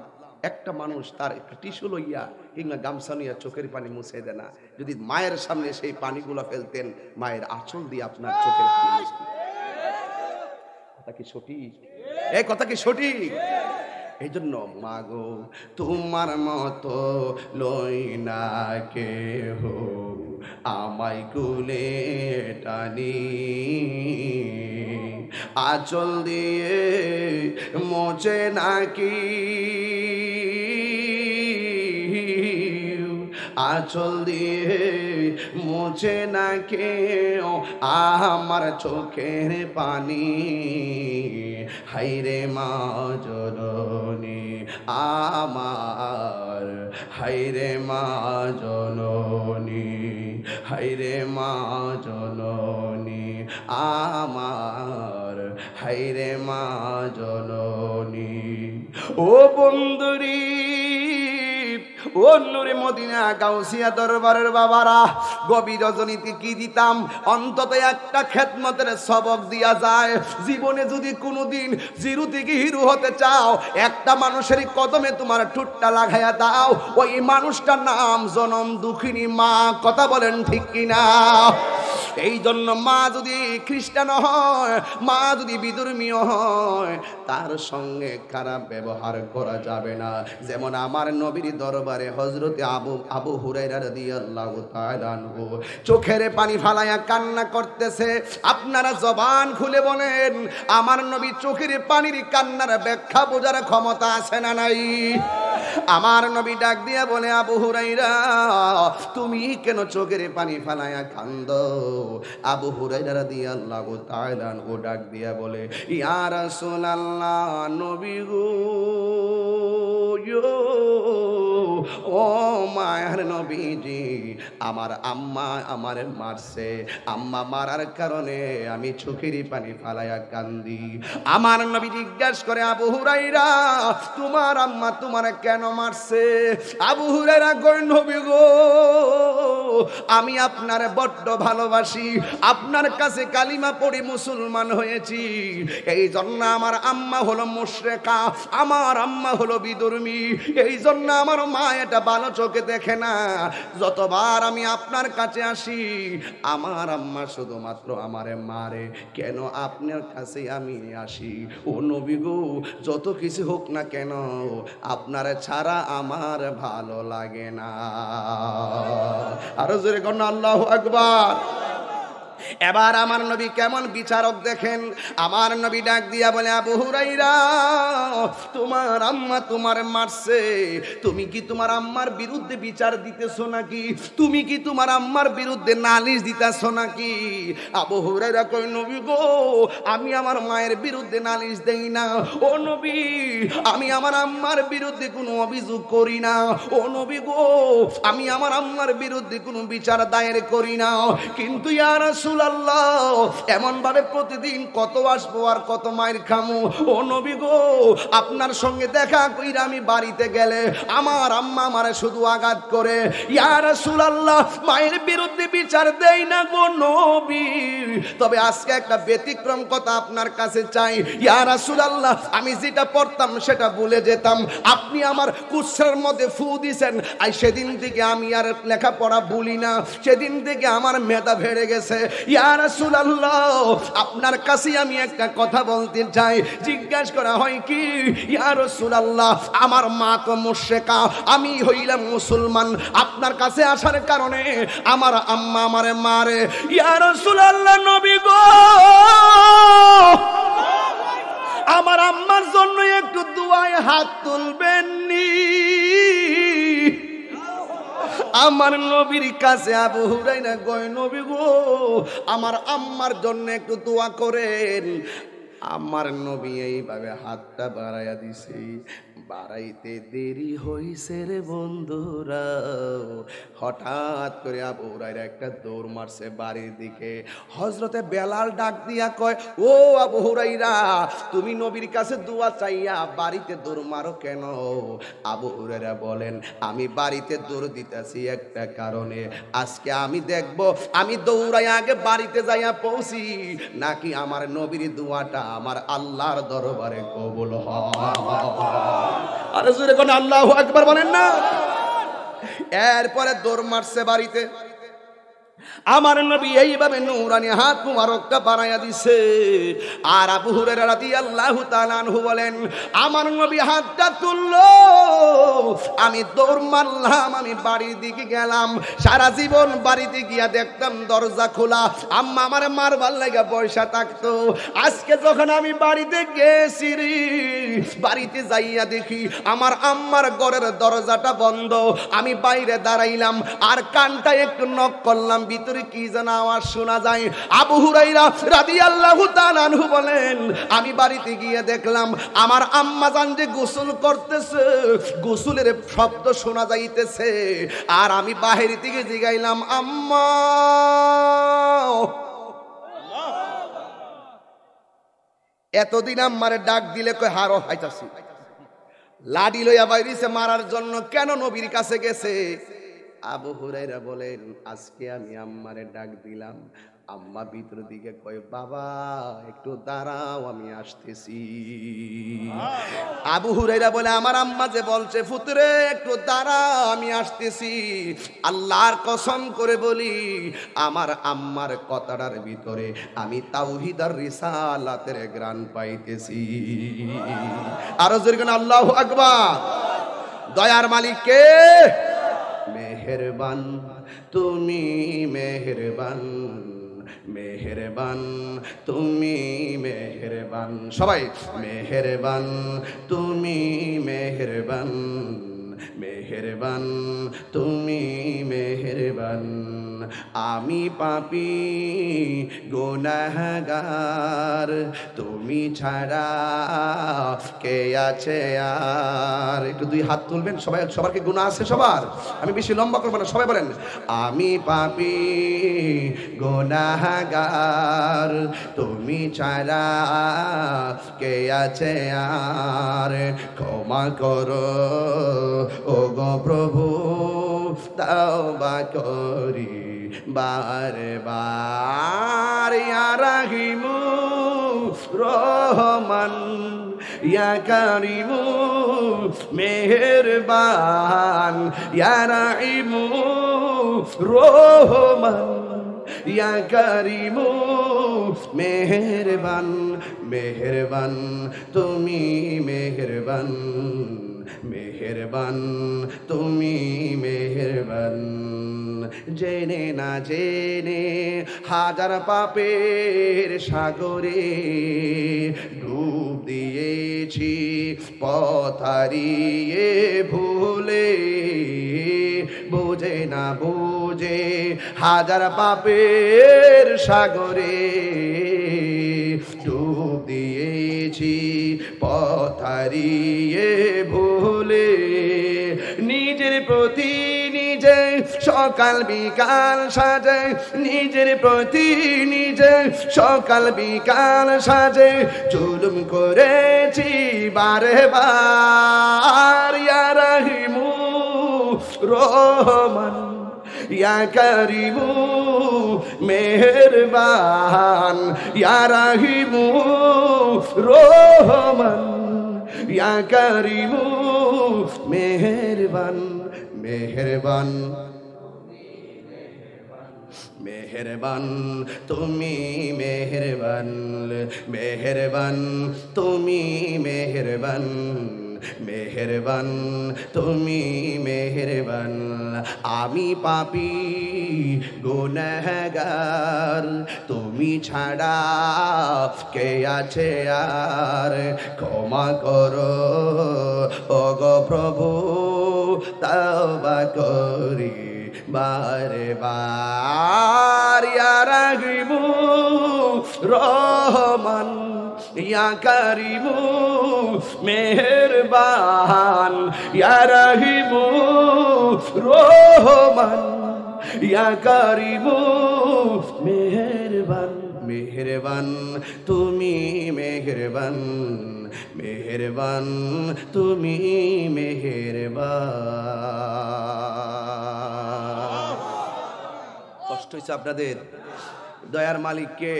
একটা মানুষ তার একটা টিসু লইয়া কিংবা গামছা লইয়া চোখের পানি মুছে দেয় না যদি মায়ের সামনে সেই পানিগুলো ফেলতেন মায়ের আঁচল দিয়ে আপনার চোখের কথা কি সঠিক এই কথা কি সঠিক এই জন্য মাগো তোমার মতো লই না কে হো আমায় কুলে টানি আচল দিয়ে মোচে নাকি আচল দিয়ে মোছে না কেউ আমার চোখের পানি হাইরে মা জননী আমার হাইরে মা জননী হাইরে মা জননী আমার হাইরে মা জননী ও বন্ধুরি ও নূরে মদিনা গাউসিয়া দরবারের বাবারা গভীর রজনীতে কি দিতাম অন্তত একটা খেদমতের সবক দিয়া যায় জীবনে যদি কোনোদিন জিরু থেকে হিরু হতে চাও একটা মানুষেরই কদমে তোমার ঠুটটা লাগাইয়া দাও ওই মানুষটার নাম জনম দুঃখিনী মা কথা বলেন ঠিক কিনা এই জন্য মা যদি খ্রিস্টান হয় মা যদি বিধর্মীয় হয় তার সঙ্গে খারাপ ব্যবহার করা যাবে না যেমন আমার নবীর দরবারে হজরত আবু আবু হুরাইরা দিয়ে আল্লাহ চোখের পানি ফালাইয়া কান্না করতেছে আপনারা জবান খুলে বলেন আমার নবী চোখের পানির কান্নার ব্যাখ্যা বোঝার ক্ষমতা আছে না নাই আমার নবী ডাক দিয়া বলে আবু হুরাইরা তুমি কেন চোখের পানি ফালাইয়া কান্দ আবু হুরাইরা রাদিয়াল্লাহু তাইলান ও ডাক দিয়া বলে ইয়া রাসূলুল্লাহ নবী গো ও মায়ার নবীজি আমার আম্মা আমার মারছে আম্মা মারার কারণে আমি চোখেরই পানি ফালাইয়া কান্দি আমার নবী জিজ্ঞাস করে আবু হুরাইরা তোমার আম্মা তোমার কেন মারছে আবু হুরাইরা কই নবী গো আমি আপনার বড্ড ভালোবাসি আপনার কাছে কালিমা পড়ে মুসলমান হয়েছি এই জন্য আমার আম্মা হলো মুশরেকা আমার আম্মা হলো বিদুর তুমি এই জন্য আমার মা এটা ভালো চোখে দেখে না যতবার আমি আপনার কাছে আসি আমার আম্মা শুধুমাত্র আমারে মারে কেন আপনার কাছে আমি আসি ও নবী গো যত কিছু হোক না কেন আপনার ছাড়া আমার ভালো লাগে না আরো জোরে কন্যা আল্লাহ একবার এবার আমার নবী কেমন বিচারক দেখেন আমার নবী ডাক দিয়া বলে আবু হুরাইরা তোমার আম্মা তোমার মারছে তুমি কি তোমার আম্মার বিরুদ্ধে বিচার দিতেছো নাকি তুমি কি তোমার আম্মার বিরুদ্ধে নালিশ দিতেছো নাকি আবু হুরাইরা কই নবী গো আমি আমার মায়ের বিরুদ্ধে নালিশ দেই না ও নবী আমি আমার আম্মার বিরুদ্ধে কোনো অভিযোগ করি না ও নবী গো আমি আমার আম্মার বিরুদ্ধে কোনো বিচার দায়ের করি না কিন্তু ইয়া রাসূল আল্লাহ এমন প্রতিদিন কত আসবো আর কত মায়ের খামু ও নবী গো আপনার সঙ্গে দেখা কইরা আমি বাড়িতে গেলে আমার আম্মা মারে শুধু আঘাত করে ইয়ার আল্লাহ মায়ের বিরুদ্ধে বিচার দেই না গো নবী তবে আজকে একটা ব্যতিক্রম কথা আপনার কাছে চাই ইয়ার আল্লাহ আমি যেটা পড়তাম সেটা ভুলে যেতাম আপনি আমার কুচ্ছার মধ্যে ফু দিছেন আর সেদিন থেকে আমি আর লেখাপড়া ভুলি না সেদিন থেকে আমার মেধা ভেড়ে গেছে আল্লাহ আপনার কাছে আমি একটা কথা বলতে চাই জিজ্ঞাস করা হয় কি ইয়ারসুল আল্লাহ আমার মা তো মুশেকা আমি হইলাম মুসলমান আপনার কাছে আসার কারণে আমার আম্মা আমারে মারে ইয়ারসুল আল্লাহ নবী গো আমার আম্মার জন্য একটু দুয়ায় হাত তুলবেননি আমার নবীর কাছে আবু হুরাইরা গয় নবী গো আমার আম্মার জন্য একটু তোয়া করেন আমার নবী এইভাবে হাতটা বাড়াইয়া দিছে বাড়াইতে দেরি হইছে রে বন্ধুরা হঠাৎ করে আবু একটা দৌড় মারছে বাড়ির দিকে হজরতে বেলাল ডাক দিয়া কয় ও আবু তুমি নবীর কাছে দোয়া চাইয়া বাড়িতে দৌড় মারো কেন আবু বলেন আমি বাড়িতে দৌড় দিতেছি একটা কারণে আজকে আমি দেখব আমি দৌড়াই আগে বাড়িতে যাইয়া পৌঁছি নাকি আমার নবীর দোয়াটা আমার আল্লাহর দরবারে কবুল হয় আরে জোরে কোন আল্লাহ একবার বলেন না এরপরে দৌড় মারছে বাড়িতে আমার নবী এইভাবে নুরানি হাত মুবারকটা বানাইয়া দিছে আর আবু হুরেরা রাদিয়াল্লাহু তাআলা আনহু বলেন আমার নবী হাতটা তুলল আমি দৌড় মারলাম আমি বাড়ির দিকে গেলাম সারা জীবন বাড়িতে গিয়া দেখতাম দরজা খোলা আম্মা আমার মারবার লাগা পয়সা থাকতো আজকে যখন আমি বাড়িতে গেছি বাড়িতে যাইয়া দেখি আমার আম্মার ঘরের দরজাটা বন্ধ আমি বাইরে দাঁড়াইলাম আর কানটা একটু নক করলাম ভিতরে কি যেন আওয়াজ শোনা যায় আবু হুরাইরা রাদি তাআলা আনহু বলেন আমি বাড়িতে গিয়ে দেখলাম আমার আম্মা যান যে গোসল করতেছে গোসলের শব্দ শোনা যাইতেছে আর আমি বাহির থেকে জিগাইলাম আম্মা এতদিন আম্মারে ডাক দিলে কয় হারও হাইতাছি লাডি লইয়া বাইরিছে মারার জন্য কেন নবীর কাছে গেছে আবু হুরাইরা বলেন আজকে আমি আম্মারে ডাক দিলাম আম্মা ভিতর দিকে কয় বাবা একটু দাঁড়াও আমি আসতেছি আবু হুরাইরা বলে আমার আম্মা যে বলছে ফুতরে একটু দাঁড়াও আমি আসতেছি আল্লাহর কসম করে বলি আমার আম্মার কথাটার ভিতরে আমি তাওহিদার রিসালাতের গ্রান পাইতেছি আরো যেরকম আল্লাহ আকবা দয়ার মালিক কে মেহেরবান তুমি মেহেরবান মেহেরবান তুমি মেহরবান সবাই মেহেরবান তুমি মেহেরবান মেহেরবান তুমি মেহেরবান আমি পাপি গুনাহগার তুমি ছাড়া কে আছে আর একটু দুই হাত তুলবেন সবাই সবার কি গুণা আছে সবার আমি বেশি লম্বা করবো না সবাই বলেন আমি পাপি গুনাহগার তুমি ছাড়া কে আছে আর ক্ষমা করো ও গো প্রভু দাও বা করি বারবার ইয়ারাহিমু রহমান ইয়া কারিমু মেহেরবান ইয়ারাহিমু রহমান ইয়া কারিমু মেহেরবান মেহেরবান তুমি মেহেরবান মেহেরবান তুমি মেহেরবান জেনে না জেনে হাজার পাপের সাগরে ডুব দিয়েছি পথারিয়ে ভুলে বোঝে না বোঝে হাজার পাপের সাগরে ডুব দিয়েছি পথারিয়ে ভুলে নিজের প্রতি নিজে সকাল বিকাল সাজে নিজের প্রতি নিজে সকাল বিকাল সাজে চুলুম করেছি বারে বার রহমান ইয়া করিমু মেহরবান ইয়া রাহিমু রহমান ইয়া করিমু মেহরবান মেহরবান মেহেরবান তুমি মেহরবান মেহেরবান তুমি মেহরবান মেহেরবান তুমি মেহরবান আমি পাপি গুনহগার তুমি ছাড়া কে আছে আর ক্ষমা করো অগ প্রভু তাওবা করি বারে বার ইয়া রাহিমু রহমান ইয়া কারিমু মেহেরবান ইয়া রাহিমু রহমান ইয়া কারিমু মেহেরবান মেহেরবান তুমি মেহেরবান মেহেরবান তুমি মেহেরবান কষ্ট হয়েছে আপনাদের দয়ার মালিককে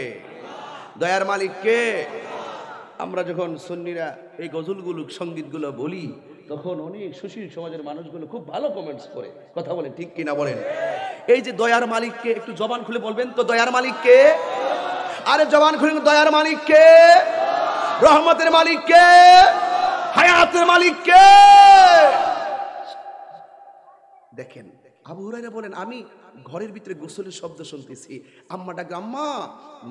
দয়ার মালিককে আমরা যখন সন্নিরা এই গজলগুলো সঙ্গীতগুলো বলি তখন অনেক সুশীল সমাজের মানুষগুলো খুব ভালো কমেন্টস করে কথা বলেন ঠিক কিনা বলেন এই যে দয়ার মালিককে একটু জবান খুলে বলবেন তো দয়ার মালিককে আরে জবান খুলে দয়ার মালিককে রহমতের মালিক কে হায়াতের মালিক কে দেখেন আবু হুরাইরা বলেন আমি ঘরের ভিতরে গোসলের শব্দ শুনতেছি আম্মা ডাকে আম্মা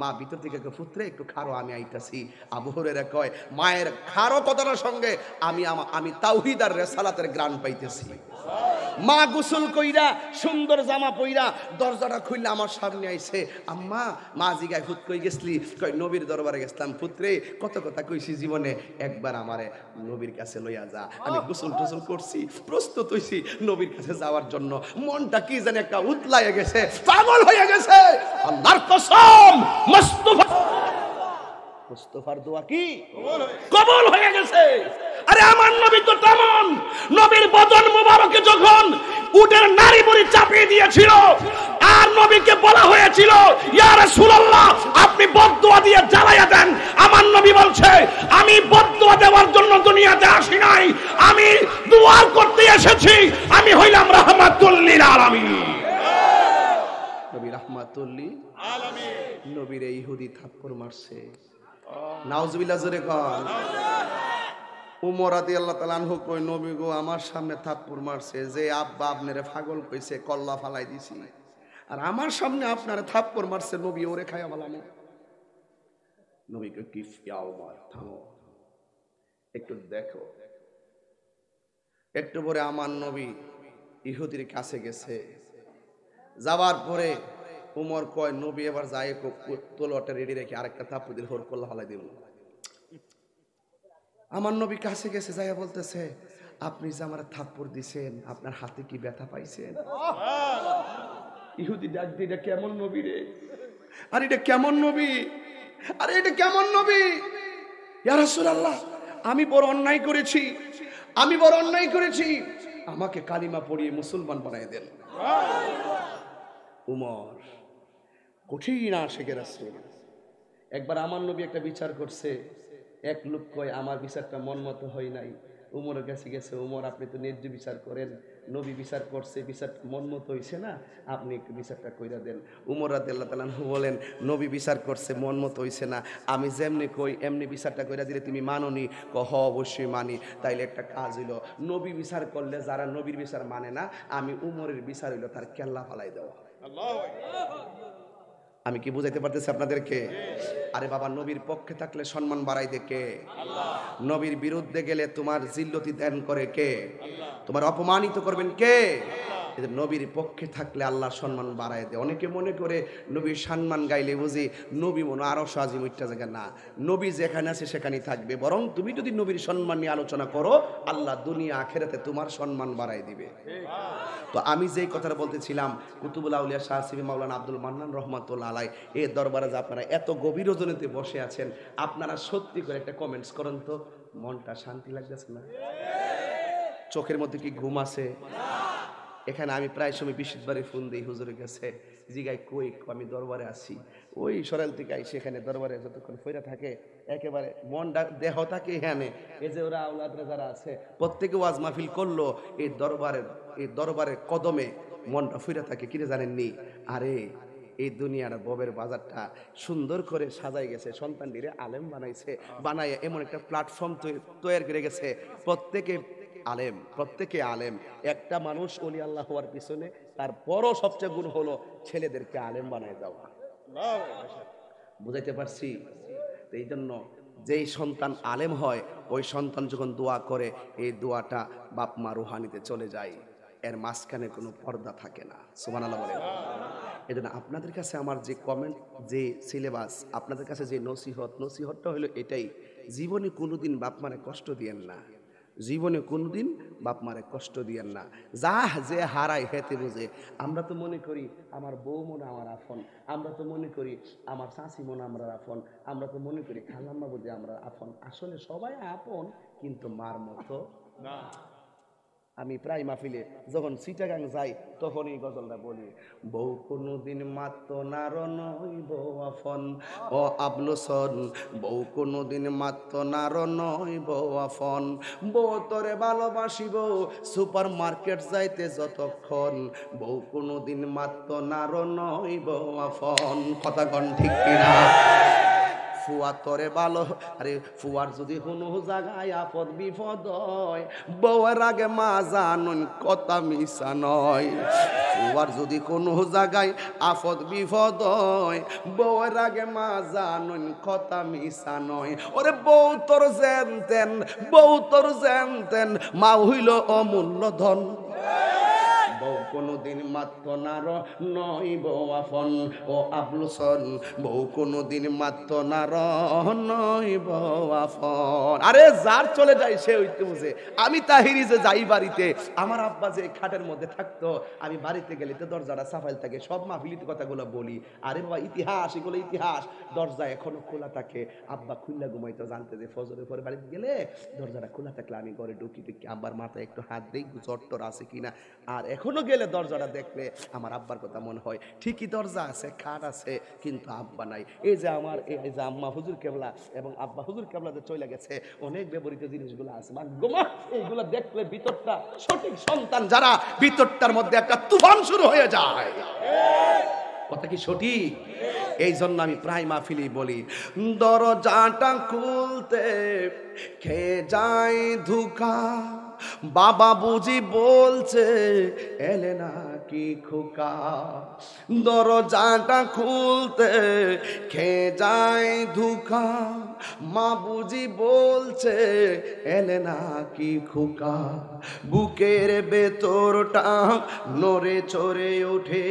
মা ভিতর থেকে পুত্রে একটু খারো আমি আইতাছি আবু হুরাইরা কয় মায়ের খারো কথাটার সঙ্গে আমি আমি তাওহিদার রেসালাতের গ্রাণ পাইতেছি মা গোসল কইরা সুন্দর জামা পইরা দরজাটা খুললে আমার সামনে আইছে আম্মা মা জিগায় ফুত কই গেছলি কই নবীর দরবারে গেছলাম পুত্রে কত কথা কইছি জীবনে একবার আমারে নবীর কাছে লইয়া যা আমি গোসল টুসল করছি প্রস্তুত হইছি নবীর কাছে যাওয়ার জন্য মনটা কি জানি একটা উতলাইয়া গেছে পাগল হয়ে গেছে আল্লাহর কসম মস্তফা মুস্তফার দোয়া কি কবল হয়ে গেছে আরে আমার নবী তো তেমন নবীর বদন যখন উটের নারী চাপিয়ে দিয়েছিল আর নবীকে বলা হয়েছিল ইয়ার আপনি বদুয়া দিয়ে জ্বালাইয়া দেন আমার নবী বলছে আমি বদুয়া দেওয়ার জন্য দুনিয়াতে আসি নাই আমি দুয়ার করতে এসেছি আমি হইলাম রাহমাতুল্লিল আলামিন নবী রাহমাতুল্লিল আলামিন নবীর থাপ্পড় মারছে নাউজবিল্লা জোরে কন উমর আদি আল্লাহ তালানহু কই নবী গো আমার সামনে থাপ্পুর মারছে যে আব্বা আপনারে ফাগল কইছে কল্লা ফালাই দিছি আর আমার সামনে আপনার থাপ্পর মারছে নবী ওরে খায়া বলামো নবী কি উমর থামো একটু দেখো একটু পরে আমার নবী ইহুদির কাছে গেছে যাওয়ার পরে উমর কয় নবী এবার যাই তোলোটা রেডি রেখে আরেকটা থাপ্পু দিল হোর কল্লা হলাই দিল আমার নবী কাছে গেছে যাইয়া বলতেছে আপনি যে আমার থাপ্পুর দিছেন আপনার হাতে কি ব্যথা পাইছেন ইহুদি ডাক দিয়ে এটা কেমন নবী রে আর এটা কেমন নবী আরে এটা কেমন নবী ইয়ারসুল আল্লাহ আমি বড় অন্যায় করেছি আমি বড় অন্যায় করেছি আমাকে কালিমা পড়িয়ে মুসলমান বানায় দেন উমর কঠিন আশেখের রাসুল একবার আমার নবী একটা বিচার করছে এক লোক কয় আমার বিচারটা মন মতো হয় নাই উমরের কাছে গেছে উমর আপনি তো ন্যায্য বিচার করেন নবী বিচার করছে বিচারটা মন মতো হয়েছে না আপনি একটু বিচারটা কইরা দেন উমর রাদ্দাল্লাহ তালাহু বলেন নবী বিচার করছে মন মতো হয়েছে না আমি যেমনি কই এমনি বিচারটা কইরা দিলে তুমি মাননি কহ অবশ্যই মানি তাইলে একটা কাজ হইল নবী বিচার করলে যারা নবীর বিচার মানে না আমি উমরের বিচার হইল তার কেল্লা ফালাই দেওয়া আমি কি বুঝাইতে পারতেছি আপনাদেরকে আরে বাবা নবীর পক্ষে থাকলে সম্মান বাড়াই দে কে নবীর বিরুদ্ধে গেলে তোমার জিল্লতি দেন করে কে তোমার অপমানিত করবেন কে নবীর পক্ষে থাকলে আল্লাহর সম্মান বাড়ায় দেয় অনেকে মনে করে নবীর সম্মান গাইলে বুঝি নবী মনে আরও সাজি মিট্টা জায়গা না নবী যেখানে আছে সেখানেই থাকবে বরং তুমি যদি নবীর সম্মান নিয়ে আলোচনা করো আল্লাহ দুনিয়া আখেরাতে তোমার সম্মান বাড়ায় দিবে তো আমি যেই কথাটা বলতেছিলাম কুতুবুল আউলিয়া শাহ সিবি মাওলানা আব্দুল মান্নান রহমতুল্লা আলাই এ দরবারে যে আপনারা এত গভীর ওজনেতে বসে আছেন আপনারা সত্যি করে একটা কমেন্টস করেন তো মনটা শান্তি লাগতেছে না চোখের মধ্যে কি ঘুম আছে এখানে আমি প্রায় সময় বৃহস্পতিবারে ফোন দিই হুজুরের কাছে জিগাই কই আমি দরবারে আছি ওই সরাল থেকে সেখানে এখানে দরবারে যতক্ষণ ফেরা থাকে একেবারে মন দেহ থাকে এখানে এ যে ওরা আউলাদরা যারা আছে প্রত্যেকে ওয়াজ মাহফিল করলো এই দরবারের এই দরবারের কদমে মনটা ফিরে থাকে কিরে জানেননি আরে এই দুনিয়ার ববের বাজারটা সুন্দর করে সাজাই গেছে সন্তানটিরে আলেম বানাইছে বানাইয়া এমন একটা প্ল্যাটফর্ম তৈরি করে গেছে প্রত্যেকে আলেম প্রত্যেকে আলেম একটা মানুষ অলি আল্লাহ হওয়ার পিছনে তারপরও সবচেয়ে গুণ হলো ছেলেদেরকে আলেম বানায় দেওয়া বুঝাইতে পারছি এই জন্য যেই সন্তান আলেম হয় ওই সন্তান যখন দোয়া করে এই দোয়াটা বাপ মা রুহানিতে চলে যায় এর মাঝখানে কোনো পর্দা থাকে না সুমান আল্লাহ বলে এই জন্য আপনাদের কাছে আমার যে কমেন্ট যে সিলেবাস আপনাদের কাছে যে নসিহত নসিহতটা হলো এটাই জীবনে কোনোদিন বাপ মানে কষ্ট দিয়েন না জীবনে কোনোদিন বাপ মারে কষ্ট দিয়েন না যা যে হারায় হেতে বুঝে আমরা তো মনে করি আমার বউ মনে আমার আফন আমরা তো মনে করি আমার চাষি মনে আমরা আফন আমরা তো মনে করি খালাম্মা বুঝে আমরা আফন আসলে সবাই আপন কিন্তু মার মতো না আমি প্রায় মাহফিলে যখন গাং যাই তখন এই গজলটা বলি বউ কোনোদিন মাত্র নারণ হইব আফন ও আবলোসন বউ কোনোদিন মাত্র নারণ হইব আফন বউ ভালোবাসি ভালোবাসিব সুপার মার্কেট যাইতে যতক্ষণ বউ কোনোদিন মাত্র নারণ হইব আফন কথা কন ঠিক কিনা ফুয়া তরে ভালো আরে ফুয়ার যদি কোনো জায়গায় আপদ বিপদ হয় বউয়ের আগে মা জানুন কথা মিশা নয় ফুয়ার যদি কোনো জায়গায় আফদ বিপদ হয় বউয়ের আগে মা জানুন কথা মিশা নয় ওরে বউ তোর জেনতেন বউ তোর জেনতেন মা হইল অমূল্য ধন বউ কোনোদিন মাত্রনার নয় বউ আফন ও আবলুসন বউ কোনোদিন নয় বউ আফন আরে যার চলে যায় সে হইতে বুঝে আমি তাহিরি যে যাই বাড়িতে আমার আব্বা যে খাটের মধ্যে থাকতো আমি বাড়িতে গেলে তো দরজাটা সাফাইল থাকে সব মাহফিলিতে কথাগুলো বলি আরে বাবা ইতিহাস এগুলো ইতিহাস দরজা এখনো খোলা থাকে আব্বা খুললে ঘুমাইতো জানতে যে ফজরের পরে বাড়িতে গেলে দরজাটা খোলা থাকলে আমি ঘরে ঢুকি দেখি আব্বার মাথায় একটু হাত দিই চট্টর আছে কিনা আর এখন এখনও গেলে দরজাটা দেখবে আমার আব্বার কথা মনে হয় ঠিকই দরজা আছে খাট আছে কিন্তু আব্বা নাই এই যে আমার এই যে আম্মা হুজুর কেবলা এবং আব্বা হুজুর কেবলাতে চলে গেছে অনেক ব্যবহৃত জিনিসগুলো আছে ভাগ্যমা এইগুলো দেখলে ভিতরটা সঠিক সন্তান যারা ভিতরটার মধ্যে একটা তুফান শুরু হয়ে যায় কথা কি সঠিক এই জন্য আমি প্রায় মাহফিলি বলি দরজাটা খুলতে খেয়ে যায় ধুকা বাবা বুঝি বলছে এলে নাকি খোকা দরজাটা খুলতে খে যায় ধুকা মা বুঝি বলছে এলে নাকি খোকা বুকের ভেতরটা নড়ে চড়ে ওঠে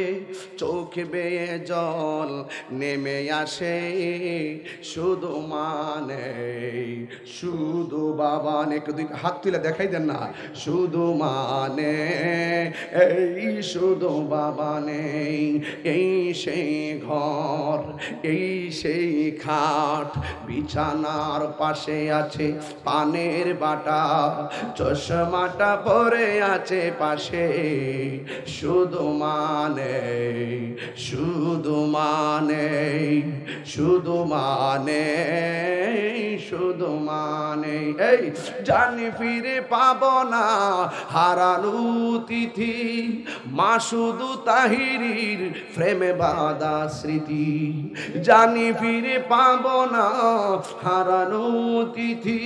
চোখ বেয়ে জল নেমে আসে শুধু মানে শুধু বাবা নেক দুই হাত তুলে দেখাই দেন না শুধু মানে এই শুধু বাবা নেই এই সেই ঘর এই সেই খাট বিচার খানার পাশে আছে পানের বাটা চশমাটা পরে আছে পাশে শুধু মানে শুধু মানে শুধু মানে শুধু মানে এই জানি ফিরে পাব না হারালু তিথি মা শুধু তাহিরির ফ্রেমে বাদা স্মৃতি জানি ফিরে পাব না হারানো তিথি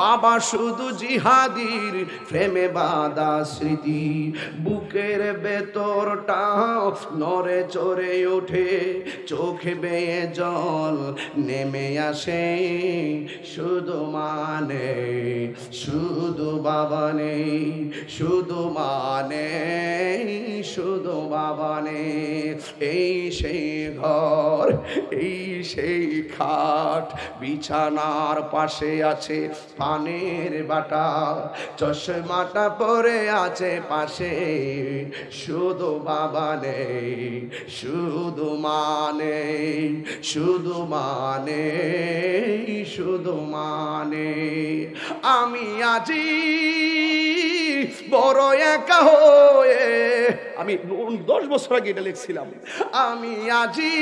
বাবা শুধু জিহাদির প্রেমে বাদা স্মৃতি বুকের ভেতরটা নরে চরে ওঠে চোখে বেয়ে জল নেমে আসে শুধু মানে শুধু বাবা নেই শুধু মানে শুধু বাবা নেই এই সেই ঘর এই সেই খাট বিছানার পাশে আছে পানের বাটা চশমাটা পরে আছে পাশে শুধু বাবা নেই শুধু মানে শুধু মানে শুধু মানে আমি আজি বড় একা হয়ে আমি দশ বছর আগে এটা লিখছিলাম আমি আজি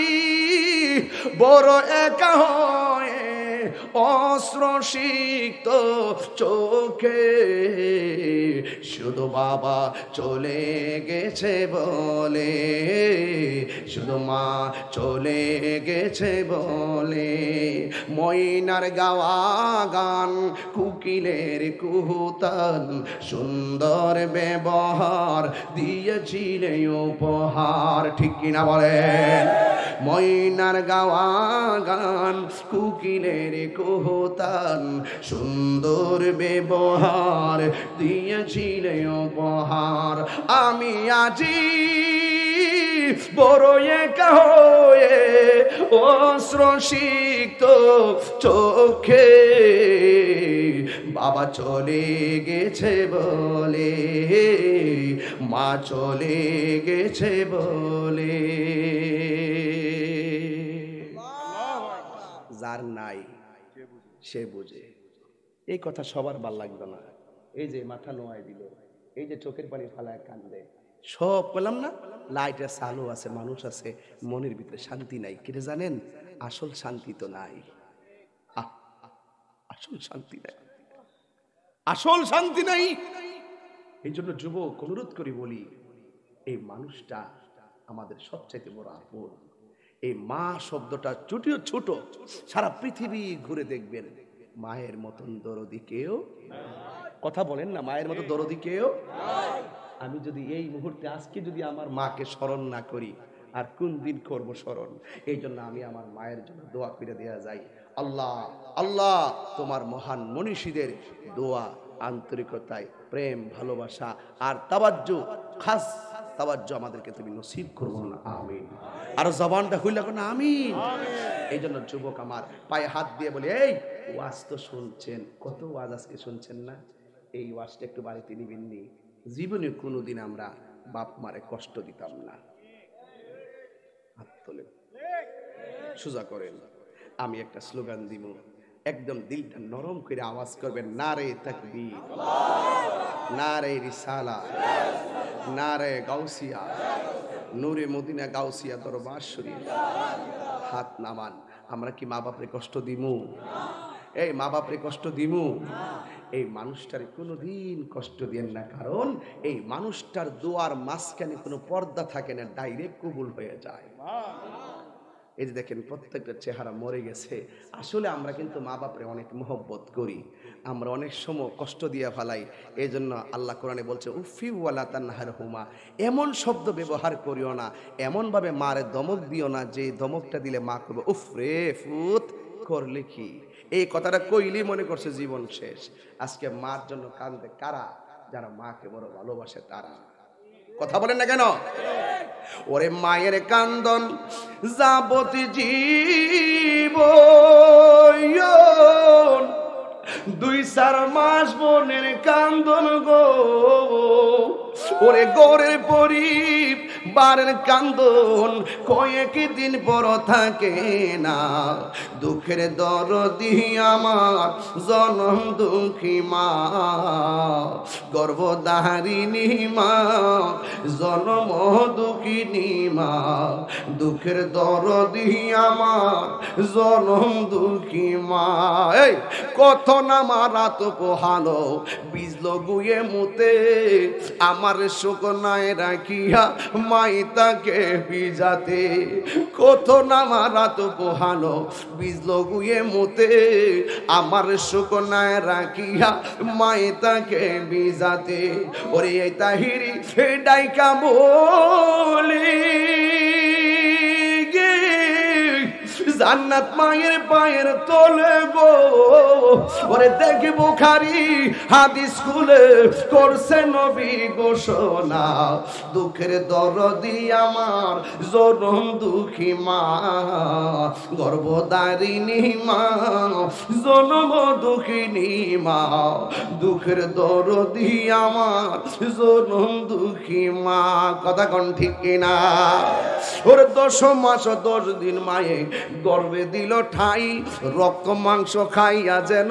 বড় একা হয়ে অস্রসিক্ত চোখে শুধু বাবা চলে গেছে বলে শুধু মা চলে গেছে বলে ময়নার গাওয়া গান কুকিলের কুহুতাল সুন্দর ব্যবহার দিয়েছিলে উপহার ঠিক কিনা বলেন ময়নার গাওয়া গান কুকিলের কোহতান সুন্দর ব্যবহার দিয়েছিলে উপহার আমি আজি বড় একা হয়ে অশ্রসিক্ত চোখে বাবা চলে গেছে বলে মা চলে গেছে বলে যার নাই সে বুঝে এই কথা সবার ভাল লাগবে না এই যে মাথা নোয়াই দিল এই যে চোখের পানি ফালায় কান্দে সব করলাম না লাইটের সালো আছে মানুষ আছে মনের ভিতরে শান্তি নাই কিরে জানেন আসল শান্তি তো নাই আসল শান্তি নাই আসল শান্তি নাই এই জন্য যুবক অনুরোধ করি বলি এই মানুষটা আমাদের সবচাইতে বড় আপন এই মা শব্দটা ছুটিও ছোট সারা পৃথিবী ঘুরে দেখবেন মায়ের মতন দরদি কেউ কথা বলেন না মায়ের মতো দরদি কেউ আমি যদি এই মুহূর্তে আজকে যদি আমার মাকে স্মরণ না করি আর কোন দিন করবো স্মরণ এই জন্য আমি আমার মায়ের জন্য দোয়া করে দেওয়া যাই আল্লাহ আল্লাহ তোমার মহান মনীষীদের দোয়া আন্তরিকতায় প্রেম ভালোবাসা আর তাবাজ্য খাস তাওয়াজ্য আমাদেরকে তুমি নসিব করবো না আমিন আর জবানটা হইল না আমিন এই জন্য যুবক আমার পায়ে হাত দিয়ে বলে এই ওয়াজ তো শুনছেন কত ওয়াজ আজকে শুনছেন না এই ওয়াজটা একটু বাড়িতে নিবেননি জীবনে দিন আমরা বাপ মারে কষ্ট দিতাম না হাত তোলে সোজা করেন আমি একটা স্লোগান দিব একদম দিলটা নরম করে আওয়াজ করবেন না রে তাকবি না রে রিসালা না রে গাউসিয়া নূরে মদিনা গাউসিয়া দরবার শরীর হাত নামান আমরা কি মা বাপরে কষ্ট দিমু এই মা বাপরে কষ্ট দিমু এই মানুষটার কোনো দিন কষ্ট দেন না কারণ এই মানুষটার দোয়ার মাঝখানে কোনো পর্দা থাকে না ডাইরেক্ট কবুল হয়ে যায় এই যে দেখেন প্রত্যেকটা চেহারা মরে গেছে আসলে আমরা কিন্তু মা বাপরে অনেক মোহব্বত করি আমরা অনেক সময় কষ্ট দিয়ে ফালাই এই জন্য আল্লাহ কোরআনে বলছে উফিউলা তান্নাহার হুমা এমন শব্দ ব্যবহার করিও না এমনভাবে মারে দমক দিও না যে দমকটা দিলে মা করবে উফ রে ফুত করলে কি এই কথাটা কইলেই মনে করছে জীবন শেষ আজকে মার জন্য কাঁদবে কারা যারা মাকে বড় ভালোবাসে তারা কথা বলেন না কেন ওরে মায়ের কান্দন যাবতি জীব দুই চার মাস বোনের কান্দন গো ওরে গৌরের পরিব বারের কান্দন কয়েক দিন বড় থাকে না দুঃখের দর আমার জনম দুঃখী মা গর্ভদাহারিণী মা জনম দুঃখিনী মা দুঃখের দর আমার জনম দুঃখী মা এই কথন আমার রাত পোহালো বিজল গুয়ে মুতে আমার আমার শুকনায় রাখিয়া মাই তাকে ভিজাতে কত নামা রাত পোহালো বিজল গুয়ে মতে আমার শুকনায় রাখিয়া মাই তাকে ভিজাতে ওরে এই তাহিরি ডাইকা বলি গে জান্নাত মায়ের পায়ের তলে গো ওরে দেখি বুখারি হাদিস খুলে করছে নবী ঘোষণা দুঃখের দরদি আমার জরম দুঃখী মা গর্ভদারিণী মা জনম দুঃখিনী মা দুঃখের দরদি আমার জনম দুঃখী মা কথা কন ঠিক কিনা ওর দশম মাস দশ দিন মায়ে গর্বে দিল ঠাই রক্ত মাংস খাইয়া যেন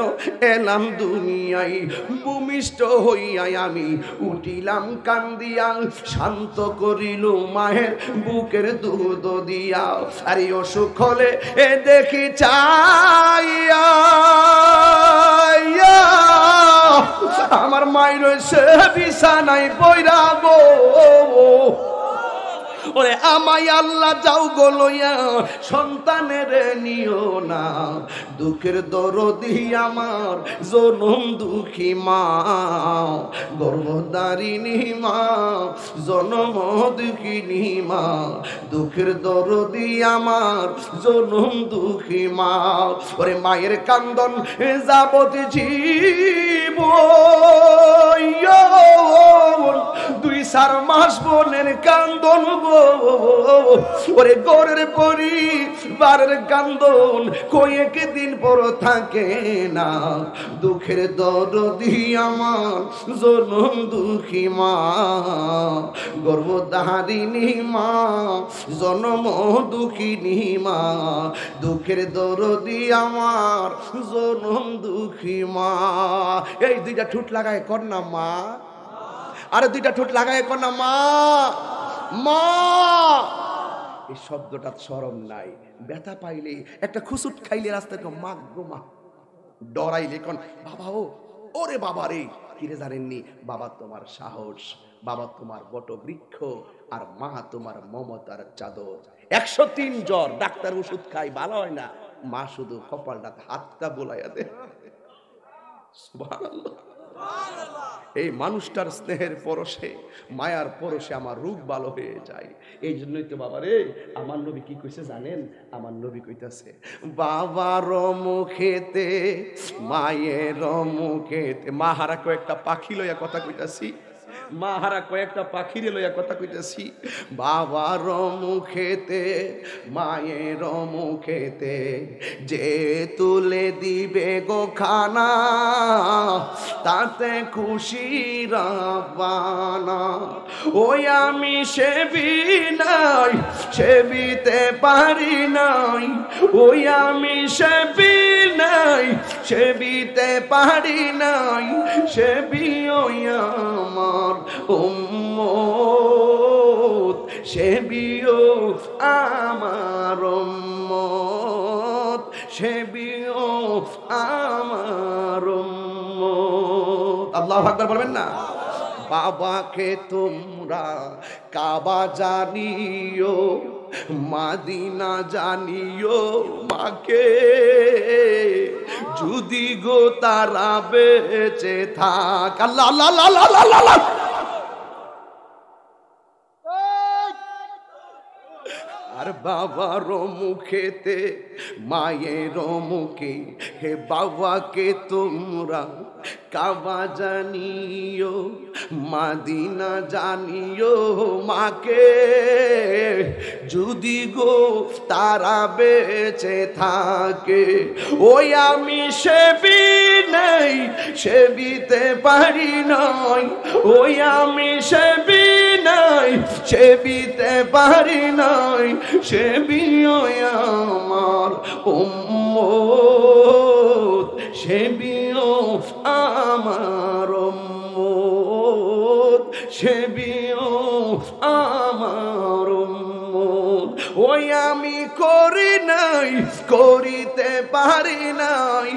এলাম দুনিয়াই ভূমিষ্ঠ হইয়াই আমি উঠিলাম কান্দিয়া শান্ত করিল মাহের বুকের দুধ দিয়া আর অসুখ হলে এ দেখি চাইয়া আমার মায়ের সে বিছানায় বৈরাগো ওরে আমায় আল্লাহ যাও গলোয়া সন্তানের নিও না দুঃখের দরদি আমার জনম দুঃখী মা গর্ভদারিণী মা জনম দুঃখিনী মা দুঃখের দরদি আমার জনম দুঃখী মা ওরে মায়ের কান্দন যাবত জীব দুই চার মাস বোনের কান্দন ওরে গরের পরি বারের কান্দন কয়েক দিন পর থাকে না দুঃখের দরদি আমার জনম দুঃখী মা গর্ভধারিণী মা জনম দুঃখিনী মা দুঃখের দরদি আমার জনম দুঃখী মা এই দুইটা ঠুট লাগায় কর না মা আরে দুইটা ঠোঁট লাগায় কর না মা মা এই শব্দটা চরম নাই ব্যথা পাইলে একটা খুসুট খাইলে রাস্তায় মা গো মা ডরাইলে কন বাবা ও ওরে বাবা রে কিরে জানেননি বাবা তোমার সাহস বাবা তোমার বট বৃক্ষ আর মা তোমার মমতার চাদর একশো তিন জ্বর ডাক্তার ওষুধ খাই ভালো হয় না মা শুধু কপালটা হাতটা বোলাইয়া দে এই মানুষটার স্নেহের পরশে মায়ার পরশে আমার রূপ ভালো হয়ে যায় এই জন্যই তো বাবা রে আমার নবী কি কইছে জানেন আমার নবী কইতাছে বাবার মুখেতে মায়ের মুখেতে মা হারা কয়েকটা পাখি লইয়া কথা কইতাছি মা হারা কয়েকটা পাখিরে লইয়া কথা কইতেছি বাবার মুখেতে মায়ের মুখেতে যে তুলে দিবে গো খানা তাতে খুশি রাবানা ওই আমি সেবি নাই সেবিতে পারি নাই ওই আমি সেবি নাই সেবিতে পারি নাই সে আমার উম্মত সে বিয় আমার উম্মত সে বিয় আমার উম্মত আল্লাহ আকবার বলবেন না বাবাকে তোমরা কাবা জানিও মাদিনা জানিও মাকে যদি গো তারা বেঁচে থাক তার বাবার মুখেতে মায়ের মুখে হে বাবাকে তোমরা কাবা জানিও মাদিনা জানিও মাকে যদি গো তারা বেঁচে থাকে ওই আমি সেবী নাই সেবিতে পারি নয় ওই আমি সেবি নাই সেবিতে পারি নাই সেবি ওই আমার উম্মত ও আমার উম্মত ও আমার ওই আমি করি নাই করিতে পারি নাই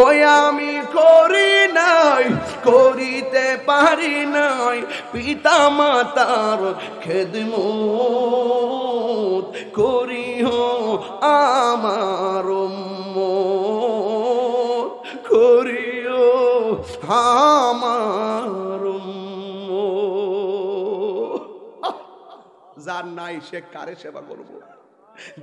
ওই আমি করি নাই করিতে পারি নাই পিতা মাতার খেদমত করিহ আমার করিও আমার যার নাই সে কারে সেবা করবো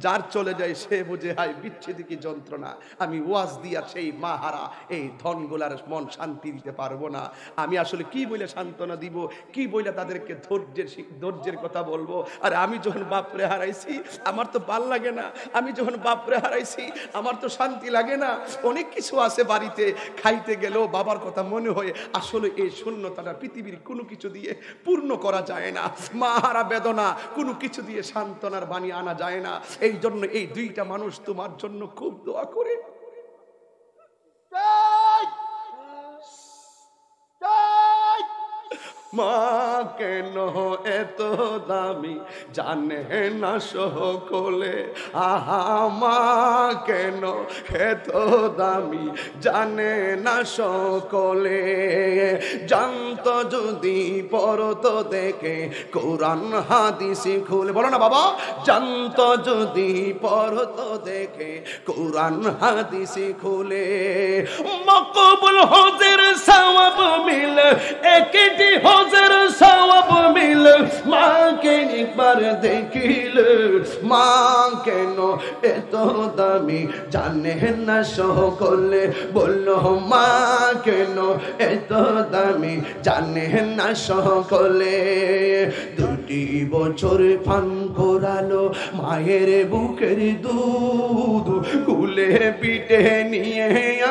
যার চলে যায় সে বুঝে হয় বিচ্ছেদে কি যন্ত্রণা আমি ওয়াজ দিয়া সেই মা হারা এই ধনগুলার মন শান্তি দিতে পারবো না আমি আসলে কি বলে সান্ত্বনা দিব কি বলে তাদেরকে ধৈর্যের ধৈর্যের কথা বলবো আর আমি যখন বাপরে হারাইছি আমার তো ভাল লাগে না আমি যখন বাপরে হারাইছি আমার তো শান্তি লাগে না অনেক কিছু আছে বাড়িতে খাইতে গেলেও বাবার কথা মনে হয় আসলে এই শূন্যতাটা পৃথিবীর কোনো কিছু দিয়ে পূর্ণ করা যায় না মা হারা বেদনা কোনো কিছু দিয়ে সান্ত্বনার বাণী আনা যায় না এই জন্য এই দুইটা মানুষ তোমার জন্য খুব দোয়া করে মা কেন এত দামি জানে না কোলে আহা মা কেন এত দামি জানে না সকলে জানত যদি পরত দেখে কোরআন হাদিসি খুলে বলো না বাবা জানত যদি পরত দেখে কোরআন হাদিসি খুলে মকবুল হজের সওয়াব মিল একটি হজ রোজের সওয়াব মিলে মাকে একবার দেখিলে মা কেন এত দামি জানে না সহ সকলে বলল মা কেন এত দামি জানে না সহ সকলে দুটি বছর ফান পোড়ালো মায়ের বুকের দুধ কুলে পিঠে নিয়ে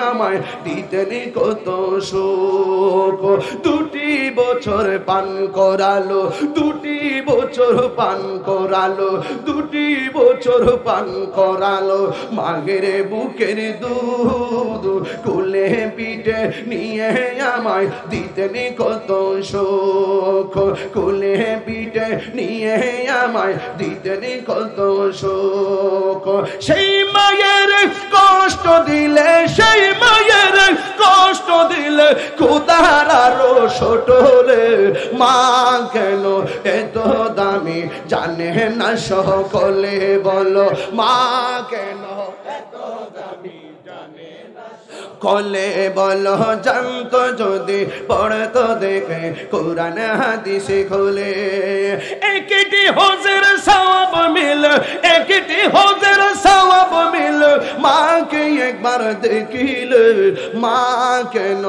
আমায় দিতেন কত শোক দুটি বছর পান করালো দুটি বছর পান করালো দুটি বছর পান করালো মাগের বুকের দুধ কুলে পিঠে নিয়ে আমায় দিতেন কত শোক কুলে পিঠে নিয়ে আমায় দিতেন কত শোক সেই মায়ের কষ্ট দিলে সেই মায়ের কষ্ট দিলে খুদার আরো ছোটলে মা কেন এত দামি জানে না সকলে বলো মা কেন এত দামি কলে বল জানত যদি পড়ত দেখে কোরআন হাদিস খোলে একটি হজের সওয়াব মিল একটি হজের সওয়াব মিল মাকে একবার দেখিল মা কেন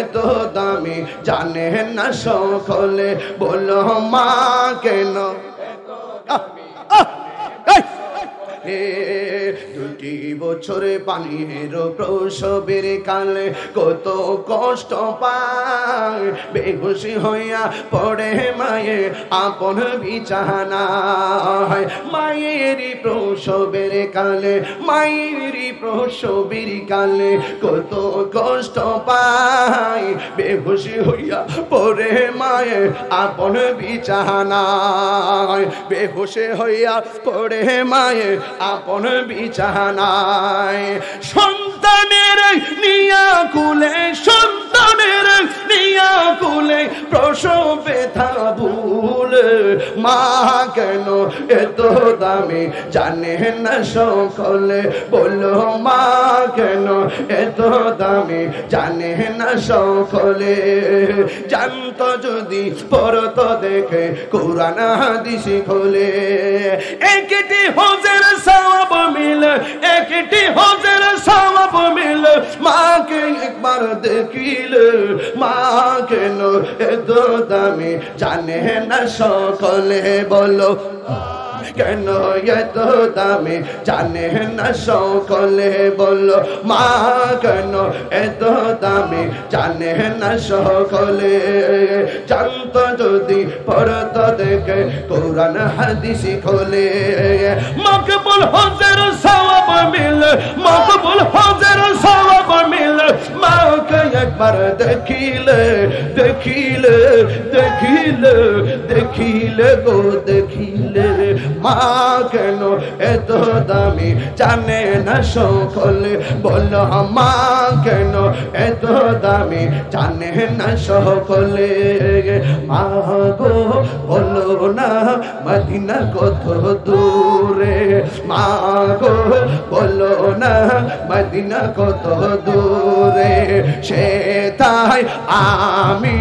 এত দামি জানে না সকলে বলো মা কেন এত দামি কালে দুটি বছরে পানির প্রসবের কালে কত কষ্ট পায় বেহুশি হইয়া পড়ে মায়ে আপন বিছানায় মায়েরই প্রসবের কালে মায়েরই প্রসবের কালে কত কষ্ট পায় বেহুশি হইয়া পড়ে মায়ে আপন বিছানায় বেহুশে হইয়া পড়ে মায়ে আপন বিছানায় সন্তানের নিয়া কুলে সন্তানের নিয়া কুলে প্রসবে থাবুল মা কেন এত দামি জানে না সকলে বলো মা কেন এত দামি জানে না সকলে জানত যদি পরত দেখে কোরআন হাদিস খোলে একটি হজের সওয়াব মিলে একটি হজের সওয়াব মিলে মাকে একবার দেখিলে মা কেন এত দামি জানে না সকলে বলো আল্লাহ কেন এত দামি জানে না সকলে বল মা কেন এত দামি জানে না সকলে জানত যদি পরত দেখে কোরআন হাদিসি খোলে মকবুল হজের সবাব মিল মকবুল হজের সবাব মিল মাকে একবার দেখিলে দেখিলে দেখিলে দেখিলে গো দেখিলে মা কেন এত দামি জানে না সকলে বল মা কেন এত দামি জানে না সকলে মা গো বলো না মদিনা কত দূরে মা গো বলো না মদিনা কত দূরে সে তাই আমি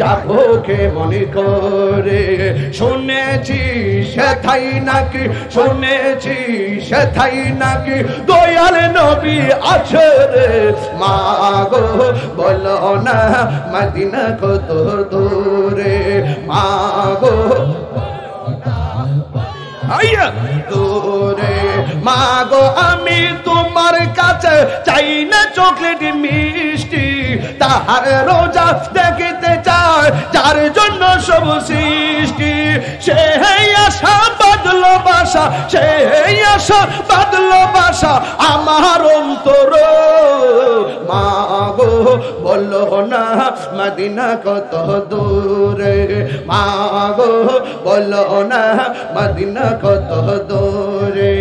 যাবো কে মনে করে শুনেছি সে থাই নাকি শুনেছি সেথাই নাকি দয়াল নবী আছে রে মা গো বলো না মদিনা কত দূরে মা গো আইয়া তোরে মাগো আমি তোমার কাছে চাই না চকলেট মিষ্টি তাহার রোজা দেখিতে চায় যার জন্য সব সৃষ্টি সে আশা বাদলো বাসা সে আশা বাদলো বাসা আমার অন্তর মাগো বলো না মদিনা কত দূরে মাগো বলো না মাদিনা কত দূরে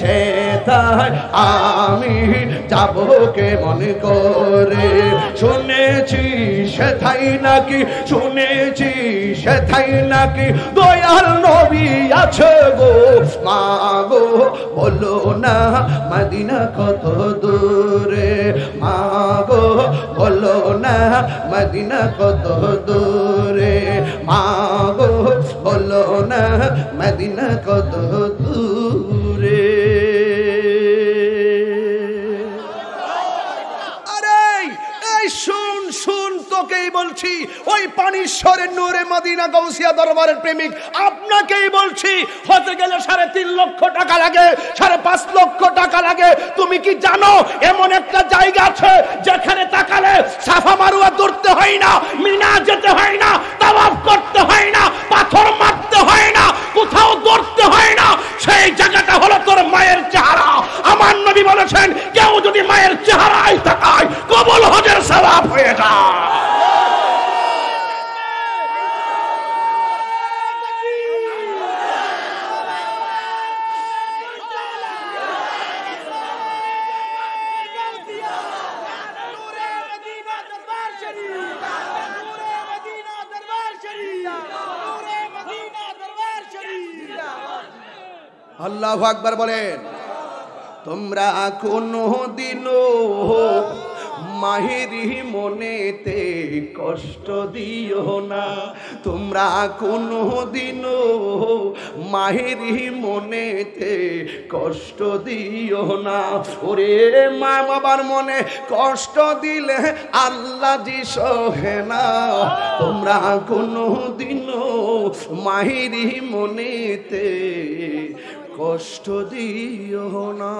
সে তার আমি যাব কে মনে করে শুনেছি থাই নাকি শুনেছি থাই নাকি দয়াল নবী আছে গো মা গো বলো না মদিনা কত দূরে মা গো বলো না মদিনা কত দূরে হলো না মাদিনা কত বলছি ওই পানিশ্বরের নূরে মদিনা গৌসিয়া দরবারের প্রেমিক আপনাকেই বলছি হতে গেলে সাড়ে তিন লক্ষ টাকা লাগে সাড়ে পাঁচ লক্ষ টাকা লাগে তুমি কি জানো এমন একটা জায়গা আছে যেখানে তাকালে সাফা মারুয়া দৌড়তে হয় না মিনা যেতে হয় না তাবাব করতে হয় না পাথর মারতে হয় না কোথাও দৌড়তে হয় না সেই জায়গাটা হলো তোর মায়ের চেহারা আমার নবী বলেছেন কেউ যদি মায়ের চেহারায় তাকায় কবল হজের স্বভাব হয়ে যায় আল্লাহ আকবর বলেন তোমরা কোনো দিন মাহিরি মনেতে কষ্ট দিও না তোমরা কোনো দিনও মাহিরি মনেতে কষ্ট দিও না ওরে মা বাবার মনে কষ্ট দিলে আল্লাহ জি সহে না তোমরা কোনো দিনও মাহিরি মনেতে কষ্ট দিও না